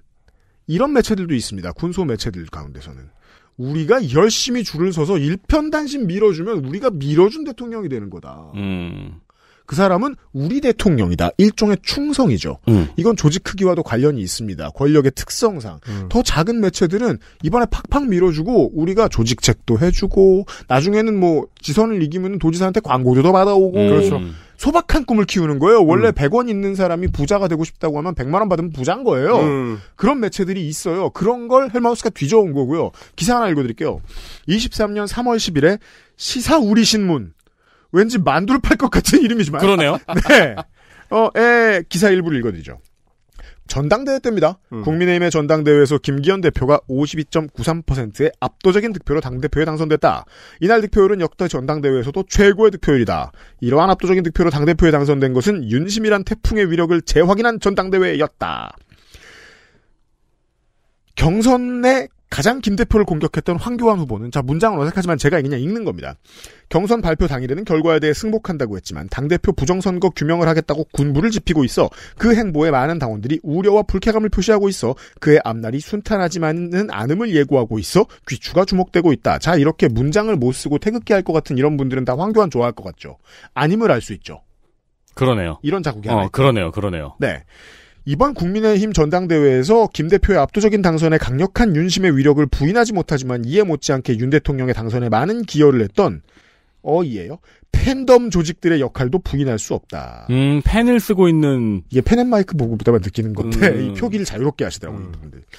이런 매체들도 있습니다. 군소 매체들 가운데서는. 우리가 열심히 줄을 서서 일편단심 밀어주면 우리가 밀어준 대통령이 되는 거다. 음. 그 사람은 우리 대통령이다. 일종의 충성이죠. 음. 이건 조직 크기와도 관련이 있습니다. 권력의 특성상. 음. 더 작은 매체들은 이번에 팍팍 밀어주고 우리가 조직책도 해주고 나중에는 뭐 지선을 이기면 도지사한테 광고도 더 받아오고 음. 그렇죠. 소박한 꿈을 키우는 거예요. 원래 음. 100원 있는 사람이 부자가 되고 싶다고 하면 100만 원 받으면 부자인 거예요. 음. 그런 매체들이 있어요. 그런 걸 헬마우스가 뒤져온 거고요. 기사 하나 읽어드릴게요. 23년 3월 10일에 시사우리 신문. 왠지 만두를 팔 것 같은 이름이지만. 그러네요. *laughs* 네. 어, 에, 기사 일부를 읽어드리죠. 전당대회 때입니다. 음. 국민의힘의 전당대회에서 김기현 대표가 52.93%의 압도적인 득표로 당대표에 당선됐다. 이날 득표율은 역대 전당대회에서도 최고의 득표율이다. 이러한 압도적인 득표로 당대표에 당선된 것은 윤심이란 태풍의 위력을 재확인한 전당대회였다. 경선내 가장 김 대표를 공격했던 황교안 후보는 자 문장은 어색하지만 제가 그냥 읽는 겁니다. 경선 발표 당일에는 결과에 대해 승복한다고 했지만 당 대표 부정선거 규명을 하겠다고 군부를 지피고 있어 그 행보에 많은 당원들이 우려와 불쾌감을 표시하고 있어 그의 앞날이 순탄하지만은 않음을 예고하고 있어 귀추가 주목되고 있다. 자 이렇게 문장을 못 쓰고 태극기 할 것 같은 이런 분들은 다 황교안 좋아할 것 같죠. 아님을 알 수 있죠. 그러네요. 이런 자국이 어, 하나. 있다. 그러네요. 그러네요. 네. 이번 국민의힘 전당대회에서 김 대표의 압도적인 당선에 강력한 윤심의 위력을 부인하지 못하지만 이해 못지않게 윤 대통령의 당선에 많은 기여를 했던 어이에요 팬덤 조직들의 역할도 부인할 수 없다. 음, 펜을 쓰고 있는 이게 펜앤마이크 보고 보다만 느끼는 것데 음. 표기를 자유롭게 하시더라고요, 음. 이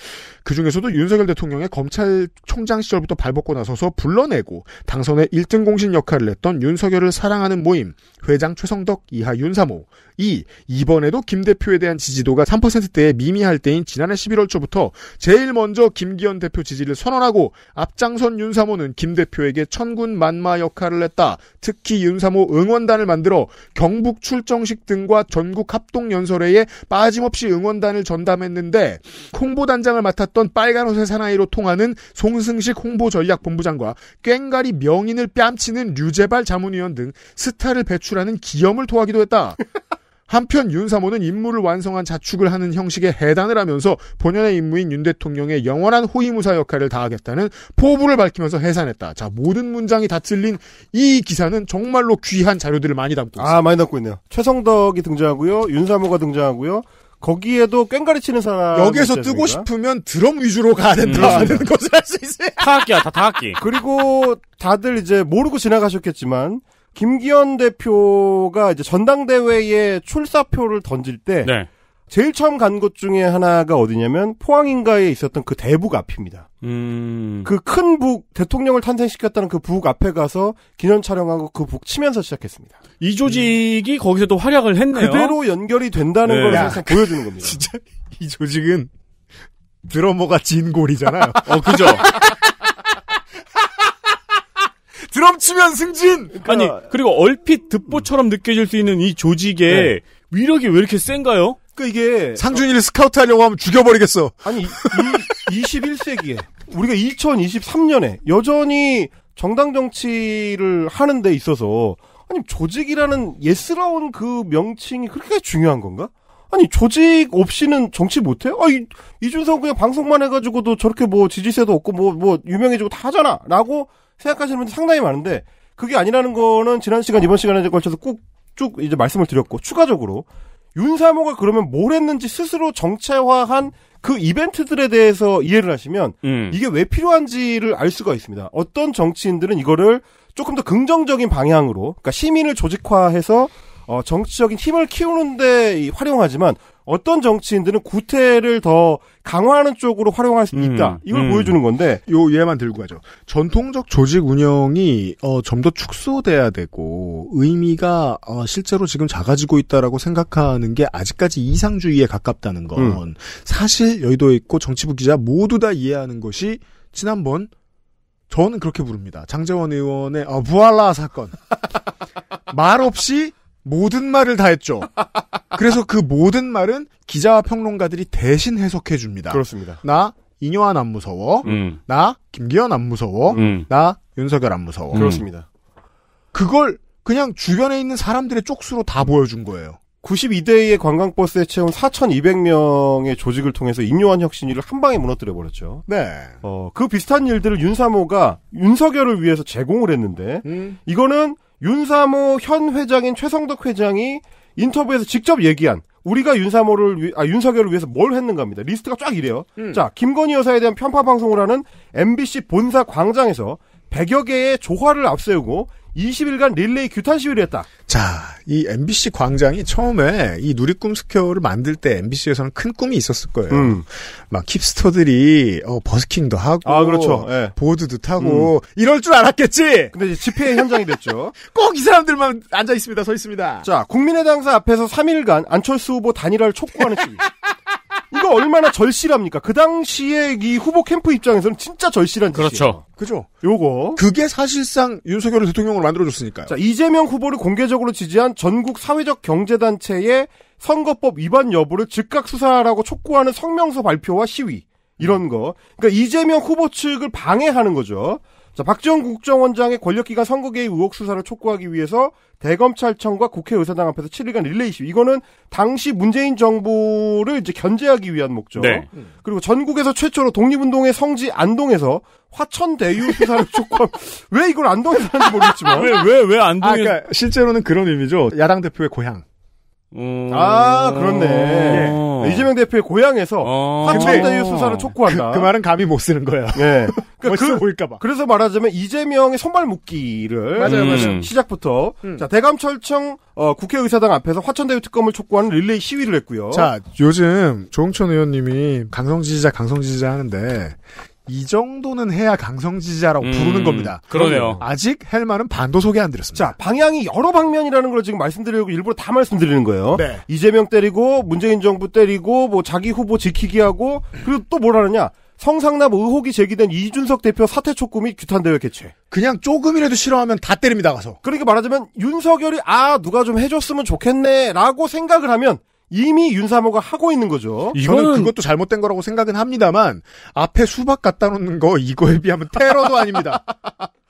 그 중에서도 윤석열 대통령의 검찰총장 시절부터 발벗고 나서서 불러내고 당선의 1등 공신 역할을 했던 윤석열을 사랑하는 모임 회장 최성덕 이하 윤사모 2. 이번에도 김 대표에 대한 지지도가 3%대에 미미할 때인 지난해 11월 초부터 제일 먼저 김기현 대표 지지를 선언하고 앞장선 윤사모는 김 대표에게 천군 만마 역할을 했다. 특히 윤사모 응원단을 만들어 경북 출정식 등과 전국 합동 연설회에 빠짐없이 응원단을 전담했는데 홍보단장을 맡았던 어떤 빨간 옷의 사나이로 통하는 송승식 홍보전략본부장과 꽹가리 명인을 뺨치는 류재발 자문위원 등 스타를 배출하는 기염을 토하기도 했다. *laughs* 한편 윤사모는 임무를 완성한 자축을 하는 형식에해당을 하면서 본연의 임무인 윤 대통령의 영원한 호위무사 역할을 다하겠다는 포부를 밝히면서 해산했다. 자, 모든 문장이 다틀린이 기사는 정말로 귀한 자료들을 많이 담고 있습니다. 아, 많이 담고 있네요. 최성덕이 등장하고요. 윤사모가 등장하고요. 거기에도 꽹가리 치는 사람 여기에서 뜨고 않습 싶으면 드럼 위주로 가야 된다는 음. *laughs* 것을 알수 있어요. 타악기야, 다 타악기. 그리고 다들 이제 모르고 지나가셨겠지만 김기현 대표가 이제 전당대회에 출사표를 던질 때 네. 제일 처음 간 곳 중에 하나가 어디냐면 포항인가에 있었던 그 대북 앞입니다. 음... 그 큰 북 대통령을 탄생시켰다는 그 북 앞에 가서 기념 촬영하고 그 북 치면서 시작했습니다. 이 조직이 음. 거기서 도 활약을 했네요. 그대로 연결이 된다는 네. 걸 항상 보여주는 겁니다. *laughs* 진짜 이 조직은 드러머가 진골이잖아요. 어 그죠. *laughs* 드럼 치면 승진. 그러니까... 아니 그리고 얼핏 듣보처럼 느껴질 수 있는 이 조직의 네. 위력이 왜 이렇게 센가요? 그러니까 이게 상준이를 어, 스카우트 하려고 하면 죽여버리겠어. 아니 이, 이, 21세기에 우리가 2023년에 여전히 정당 정치를 하는 데 있어서 아니 조직이라는 예스러운 그 명칭이 그렇게 중요한 건가? 아니 조직 없이는 정치 못해요? 아, 이, 이준석 그냥 방송만 해가지고도 저렇게 뭐 지지세도 없고 뭐뭐 뭐 유명해지고 다 하잖아라고 생각하시는 분들 상당히 많은데 그게 아니라는 거는 지난 시간 이번 시간에 걸쳐서 꼭 쭉 이제 말씀을 드렸고 추가적으로 윤사모가 그러면 뭘 했는지 스스로 정체화한 그 이벤트들에 대해서 이해를 하시면 음. 이게 왜 필요한지를 알 수가 있습니다. 어떤 정치인들은 이거를 조금 더 긍정적인 방향으로 그러니까 시민을 조직화해서 어, 정치적인 힘을 키우는데 활용하지만 어떤 정치인들은 구태를 더 강화하는 쪽으로 활용할 수 음, 있다. 음, 이걸 음. 보여주는 건데 요 예만 들고 가죠. 전통적 조직 운영이 어, 좀 더 축소돼야 되고 의미가 어, 실제로 지금 작아지고 있다라고 생각하는 게 아직까지 이상주의에 가깝다는 건 음. 사실 여의도에 있고 정치부 기자 모두 다 이해하는 것이 지난번 저는 그렇게 부릅니다. 장재원 의원의 어, 부활라 사건 *laughs* 말 없이 모든 말을 다 했죠. 그래서 그 모든 말은 기자와 평론가들이 대신 해석해 줍니다. 그렇습니다. 나 이뇨한 안 무서워. 음. 나 김기현 안 무서워. 음. 나 윤석열 안 무서워. 음. 그렇습니다. 그걸 그냥 주변에 있는 사람들의 쪽수로 다 보여준 거예요. 92대의 관광버스에 채운 4,200명의 조직을 통해서 인요한 혁신위를 한 방에 무너뜨려 버렸죠. 네. 어, 그 비슷한 일들을 윤사모가 윤석열을 위해서 제공을 했는데 음. 이거는 윤사모 현 회장인 최성덕 회장이 인터뷰에서 직접 얘기한 우리가 윤사모를 아 윤석열을 위해서 뭘 했는가입니다. 리스트가 쫙 이래요. 음. 자, 김건희 여사에 대한 편파 방송을 하는 MBC 본사 광장에서 100여 개의 조화를 앞세우고 20일간 릴레이 규탄 시위를 했다. 자, 이 MBC 광장이 처음에 이 누리꿈 스퀘어를 만들 때 MBC에서는 큰 꿈이 있었을 거예요. 음. 막 힙스터들이 어, 버스킹도 하고, 아, 그렇죠. 네. 보드도 타고 음. 이럴 줄 알았겠지. 근데 이제 집회 현장이 됐죠. *laughs* 꼭 이 사람들만 앉아 있습니다, 서 있습니다. 자, 국민의당사 앞에서 3일간 안철수 후보 단일화를 촉구하는 시위. 이거 얼마나 절실합니까? 그 당시에 이 후보 캠프 입장에서는 진짜 절실한 짓이에요. 그렇죠. 그죠? 요거. 그게 사실상 윤석열대통령을 만들어줬으니까요. 자, 이재명 후보를 공개적으로 지지한 전국 사회적 경제단체의 선거법 위반 여부를 즉각 수사하라고 촉구하는 성명서 발표와 시위. 이런 거. 그러니까 이재명 후보 측을 방해하는 거죠. 자, 박지원 국정원장의 권력기관 선거개입 의혹 수사를 촉구하기 위해서 대검찰청과 국회의사당 앞에서 7일간 릴레이 시위. 이거는 당시 문재인 정부를 이제 견제하기 위한 목적. 네. 그리고 전국에서 최초로 독립운동의 성지 안동에서 화천 대유 수사를 *laughs* 촉구함. 왜 이걸 안동에서 하는지 모르겠지만. 왜, 왜, 왜 안동에. 아, 그러니까 실제로는 그런 의미죠. 야당 대표의 고향. 음... 아, 그렇네. 예. 네, 이재명 대표의 고향에서 어... 아. 화천대유 수사를 그, 촉구한다. 그, 그, 말은 감히 못 쓰는 거야. 예. 그 *laughs* 그, 보일까봐. 그래서 말하자면 이재명의 손발 묶기를 맞아요, 음. 맞아요. 음. 시작부터 음. 자 대감철청 어, 국회의사당 앞에서 화천대유 특검을 촉구하는 릴레이 시위를 했고요. 자 요즘 조홍천 의원님이 강성 지지자 강성 지지자 하는데 이 정도는 해야 강성 지지자라고 음, 부르는 겁니다. 그러네요. 아직 헬마는 반도 소개 안 드렸습니다. 자, 방향이 여러 방면이라는 걸 지금 말씀드리려고 일부러 다 말씀드리는 거예요. 네. 이재명 때리고 문재인 정부 때리고 뭐 자기 후보 지키기 하고 그리고 또 뭐라느냐? 성상납 의혹이 제기된 이준석 대표 사퇴 촉구 및 규탄대회 개최. 그냥 조금이라도 싫어하면 다 때립니다, 가서. 그러니까 말하자면 윤석열이 아, 누가 좀 해줬으면 좋겠네 라고 생각을 하면 이미 윤사모가 하고 있는 거죠. 이거는 그것도 잘못된 거라고 생각은 합니다만 앞에 수박 갖다 놓는 거 이거에 비하면 테러도 아닙니다. *laughs*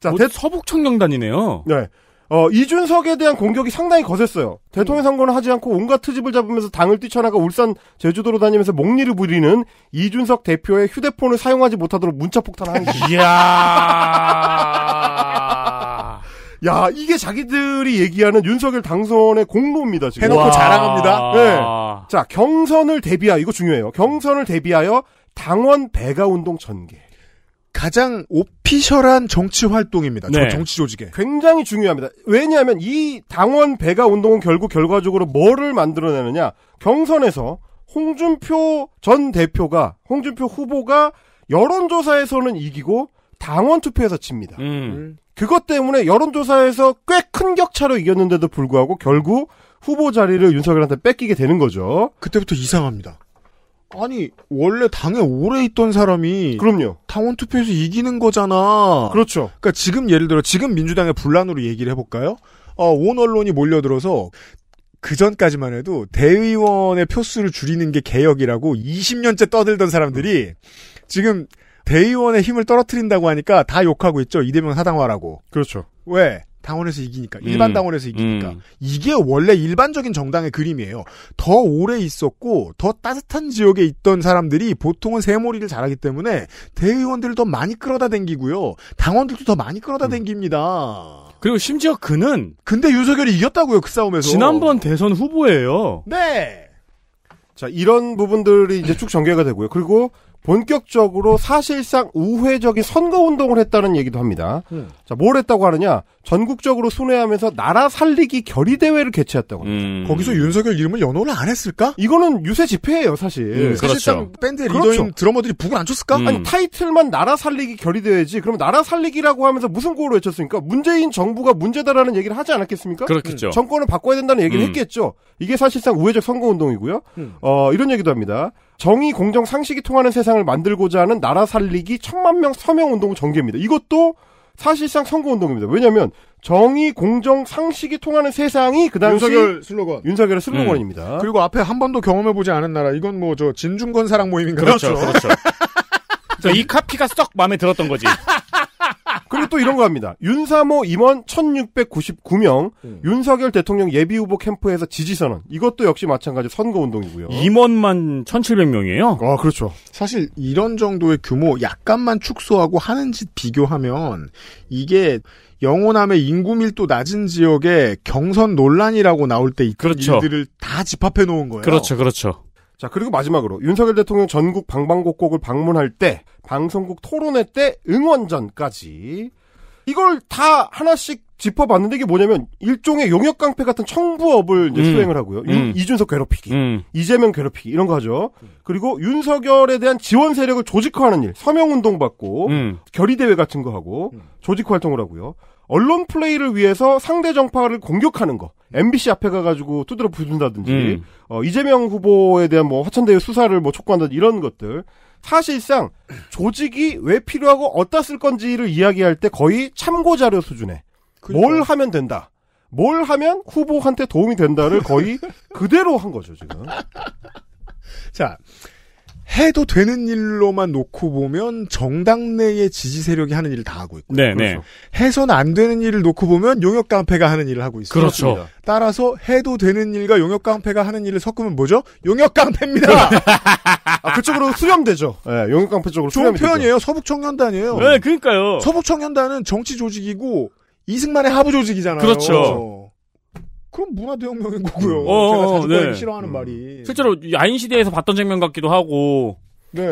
자, 뭐, 대... 서북 청년단이네요. 네. 어, 이준석에 대한 공격이 상당히 거셌어요. 대통령 선거는 하지 않고 온갖 트집을 잡으면서 당을 뛰쳐나가 울산, 제주도로 다니면서 목리를 부리는 이준석 대표의 휴대폰을 사용하지 못하도록 문자 폭탄을 하는 *laughs* 거예 이야. 야, 이게 자기들이 얘기하는 윤석열 당선의 공로입니다, 지금. 해놓고 와. 자랑합니다. 네. 자, 경선을 대비하여, 이거 중요해요. 경선을 대비하여 당원 배가 운동 전개. 가장 오피셜한 정치 활동입니다. 네. 정치 조직에. 굉장히 중요합니다. 왜냐하면 이 당원 배가 운동은 결국 결과적으로 뭐를 만들어내느냐. 경선에서 홍준표 전 대표가, 홍준표 후보가 여론조사에서는 이기고 당원 투표에서 칩니다. 음. 그것 때문에 여론조사에서 꽤 큰 격차로 이겼는데도 불구하고 결국 후보 자리를 윤석열한테 뺏기게 되는 거죠. 그때부터 이상합니다. 아니 원래 당에 오래 있던 사람이 그럼요 당원 투표에서 이기는 거잖아. 그렇죠. 그러니까 지금 예를 들어 지금 민주당의 분란으로 얘기를 해볼까요? 어, 온 언론이 몰려들어서 그 전까지만 해도 대의원의 표수를 줄이는 게 개혁이라고 20년째 떠들던 사람들이 지금 대의원의 힘을 떨어뜨린다고 하니까 다 욕하고 있죠. 이대명 사당화라고. 그렇죠. 왜? 당원에서 이기니까 일반 음. 당원에서 이기니까 음. 이게 원래 일반적인 정당의 그림이에요. 더 오래 있었고 더 따뜻한 지역에 있던 사람들이 보통은 새몰리를 잘하기 때문에 대의원들을 더 많이 끌어다 댕기고요. 당원들도 더 많이 끌어다 음. 댕깁니다. 그리고 심지어 그는 근데 윤석열이 이겼다고요 그 싸움에서 지난번 대선 후보예요. 네. 자 이런 부분들이 이제 쭉 *clears throat* 전개가 되고요. 그리고 본격적으로 사실상 우회적인 선거 운동을 했다는 얘기도 합니다. 음. 자, 뭘 했다고 하느냐? 전국적으로 순회하면서 나라 살리기 결의 대회를 개최했다고 합니다. 음. 거기서 윤석열 이름을 연호를 안 했을까? 이거는 유세 집회예요, 사실. 음, 그렇죠. 사실상 그렇죠. 밴드 리더인 그렇죠. 드러머들이 북을 안 쳤을까? 음. 아니, 타이틀만 나라 살리기 결의 대회지. 그럼 나라 살리기라고 하면서 무슨 고로 외쳤습니까? 문재인 정부가 문제다라는 얘기를 하지 않았겠습니까? 그렇겠죠. 음. 정권을 바꿔야 된다는 얘기를 음. 했겠죠. 이게 사실상 우회적 선거 운동이고요. 어, 이런 얘기도 합니다. 정의 공정 상식이 통하는 세상을 만들고자 하는 나라 살리기 천만 명 서명 운동 전개입니다. 이것도 사실상 선거 운동입니다. 왜냐하면 정의 공정 상식이 통하는 세상이 그 당시 윤석열 슬로건 윤석열의 슬로건입니다. 음. 그리고 앞에 한 번도 경험해 보지 않은 나라 이건 뭐 저 진중권 사랑 모임인가 요 그렇죠. 그렇죠. 그렇죠. *laughs* 이 카피가 썩 마음에 들었던 거지. 그리고 또 이런 거 합니다. 윤사모 임원 1699명, 음. 윤석열 대통령 예비후보 캠프에서 지지선언. 이것도 역시 마찬가지 선거운동이고요. 임원만 1700명이에요? 아, 그렇죠. 사실 이런 정도의 규모 약간만 축소하고 하는 짓 비교하면 이게 영호남의 인구 밀도 낮은 지역에 경선 논란이라고 나올 때 그렇죠. 일들을 다 집합해 놓은 거예요. 그렇죠, 그렇죠. 자, 그리고 마지막으로 윤석열 대통령 전국 방방곡곡을 방문할 때 방송국 토론회 때 응원전까지 이걸 다 하나씩 짚어봤는데 이게 뭐냐면 일종의 용역 깡패 같은 청부업을 이제 음. 수행을 하고요. 음. 이준석 괴롭히기, 음. 이재명 괴롭히기 이런 거 하죠. 그리고 윤석열에 대한 지원 세력을 조직화하는 일, 서명 운동 받고 음. 결의 대회 같은 거 하고 조직 활동을 하고요. 언론 플레이를 위해서 상대 정파를 공격하는 거. MBC 앞에 가가지고 두드려 부준다든지 음. 어, 이재명 후보에 대한 뭐 화천대유 수사를 뭐 촉구한다든지 이런 것들. 사실상 조직이 왜 필요하고 어디다 쓸 건지를 이야기할 때 거의 참고 자료 수준에 그렇죠. 뭘 하면 된다. 뭘 하면 후보한테 도움이 된다를 거의 *laughs* 그대로 한 거죠, 지금. 자, 해도 되는 일로만 놓고 보면 정당 내의 지지 세력이 하는 일을 다 하고 있고 네, 네. 그렇죠. 네. 해선 안 되는 일을 놓고 보면 용역 깡패가 하는 일을 하고 있습니다. 그렇죠. 따라서 해도 되는 일과 용역 깡패가 하는 일을 섞으면 뭐죠? 용역 깡패입니다. 그렇죠. *laughs* 아, 그쪽으로 수렴되죠. 네, 예, 용역 깡패 쪽으로 좋은 표현이에요. 서북 청년단이에요. 네, 그러니까요. 서북 청년단은 정치 조직이고 이승만의 하부 조직이잖아요. 그렇죠. 그럼 문화대혁명인 거고요. 어, 제가 자주 어, 네. 싫어하는 음. 말이. 실제로 야인시대에서 봤던 장면 같기도 하고. 네.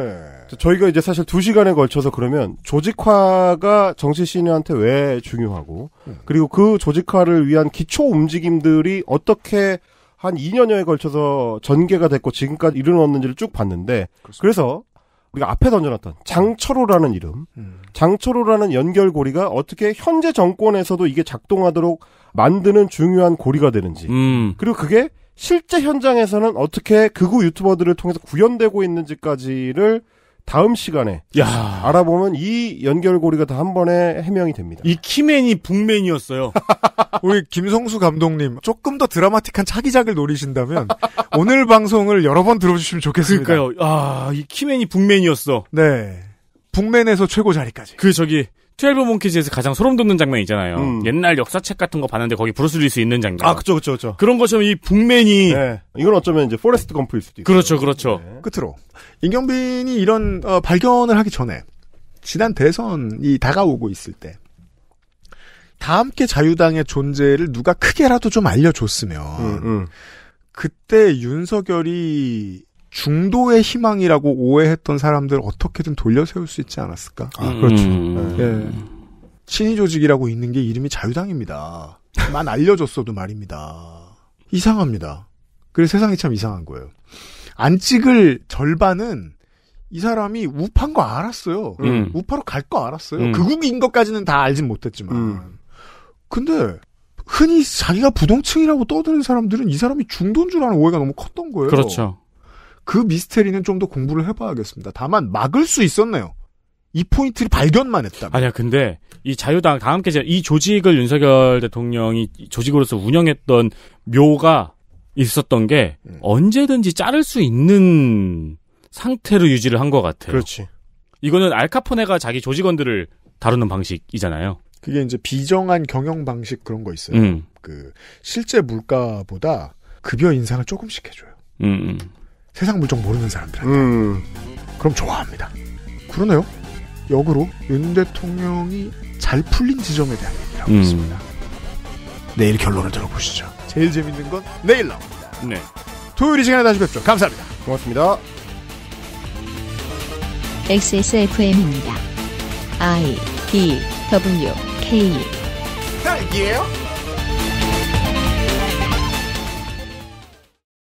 저희가 이제 사실 두 시간에 걸쳐서 그러면 조직화가 정치신인한테 왜 중요하고, 네. 그리고 그 조직화를 위한 기초 움직임들이 어떻게 한 2년여에 걸쳐서 전개가 됐고 지금까지 이르렀는지를 쭉 봤는데, 그렇습니다. 그래서 우리가 앞에 던져놨던 장철호라는 이름, 음. 장철호라는 연결고리가 어떻게 현재 정권에서도 이게 작동하도록 만드는 중요한 고리가 되는지 음. 그리고 그게 실제 현장에서는 어떻게 극우 유튜버들을 통해서 구현되고 있는지까지를 다음 시간에 야. 알아보면 이 연결고리가 다 한 번에 해명이 됩니다. 이 키맨이 북맨이었어요. *laughs* 우리 김성수 감독님 조금 더 드라마틱한 차기작을 노리신다면 오늘 방송을 여러 번 들어주시면 좋겠습니다. 그러니까요. 아, 이 키맨이 북맨이었어. 네. 북맨에서 최고 자리까지. 그 저기 트웰브 몽키즈에서 가장 소름 돋는 장면 있잖아요. 음. 옛날 역사책 같은 거 봤는데 거기 브루스리스 있는 장면. 아, 그쵸, 그쵸, 그쵸. 그런 것처럼 이 북맨이. 네. 이건 어쩌면 이제 포레스트 검프일 수도 있고. 그렇죠, 그렇죠. 네. 끝으로. 임경빈이 이런, 어, 발견을 하기 전에, 지난 대선이 다가오고 있을 때, 다 함께 자유당의 존재를 누가 크게라도 좀 알려줬으면, 음, 음. 그때 윤석열이 중도의 희망이라고 오해했던 사람들 어떻게든 돌려세울 수 있지 않았을까? 아, 음. 그렇죠. 예. 네. 친위 조직이라고 있는 게 이름이 자유당입니다. 만 알려줬어도 말입니다. 이상합니다. 그래서 세상이 참 이상한 거예요. 안 찍을 절반은 이 사람이 우파인 거 알았어요. 음. 우파로 갈 거 알았어요. 음. 극우인 것까지는 다 알진 못했지만. 음. 근데 흔히 자기가 부동층이라고 떠드는 사람들은 이 사람이 중도인 줄 아는 오해가 너무 컸던 거예요. 그렇죠. 그 미스테리는 좀 더 공부를 해봐야겠습니다. 다만 막을 수 있었네요. 이 포인트를 발견만 했다. 아니야, 근데 이 자유당 다음 계제 이 조직을 윤석열 대통령이 조직으로서 운영했던 묘가 있었던 게 음. 언제든지 자를 수 있는 상태로 유지를 한 것 같아요. 그렇지. 이거는 알카포네가 자기 조직원들을 다루는 방식이잖아요. 그게 이제 비정한 경영 방식 그런 거 있어요. 음. 그 실제 물가보다 급여 인상을 조금씩 해줘요. 음. 음. 세상 물정 모르는 사람들한테. 음. 그럼 좋아합니다. 그러네요. 역으로 윤 대통령이 잘 풀린 지점에 대한 얘기를 하고 음. 있습니다. 내일 결론을 들어보시죠. 제일 재밌는 건 내일 나옵니다. 네. 토요일 이 시간에 다시 뵙죠. 감사합니다. 고맙습니다. XSFM입니다. I D W K 딸기예요?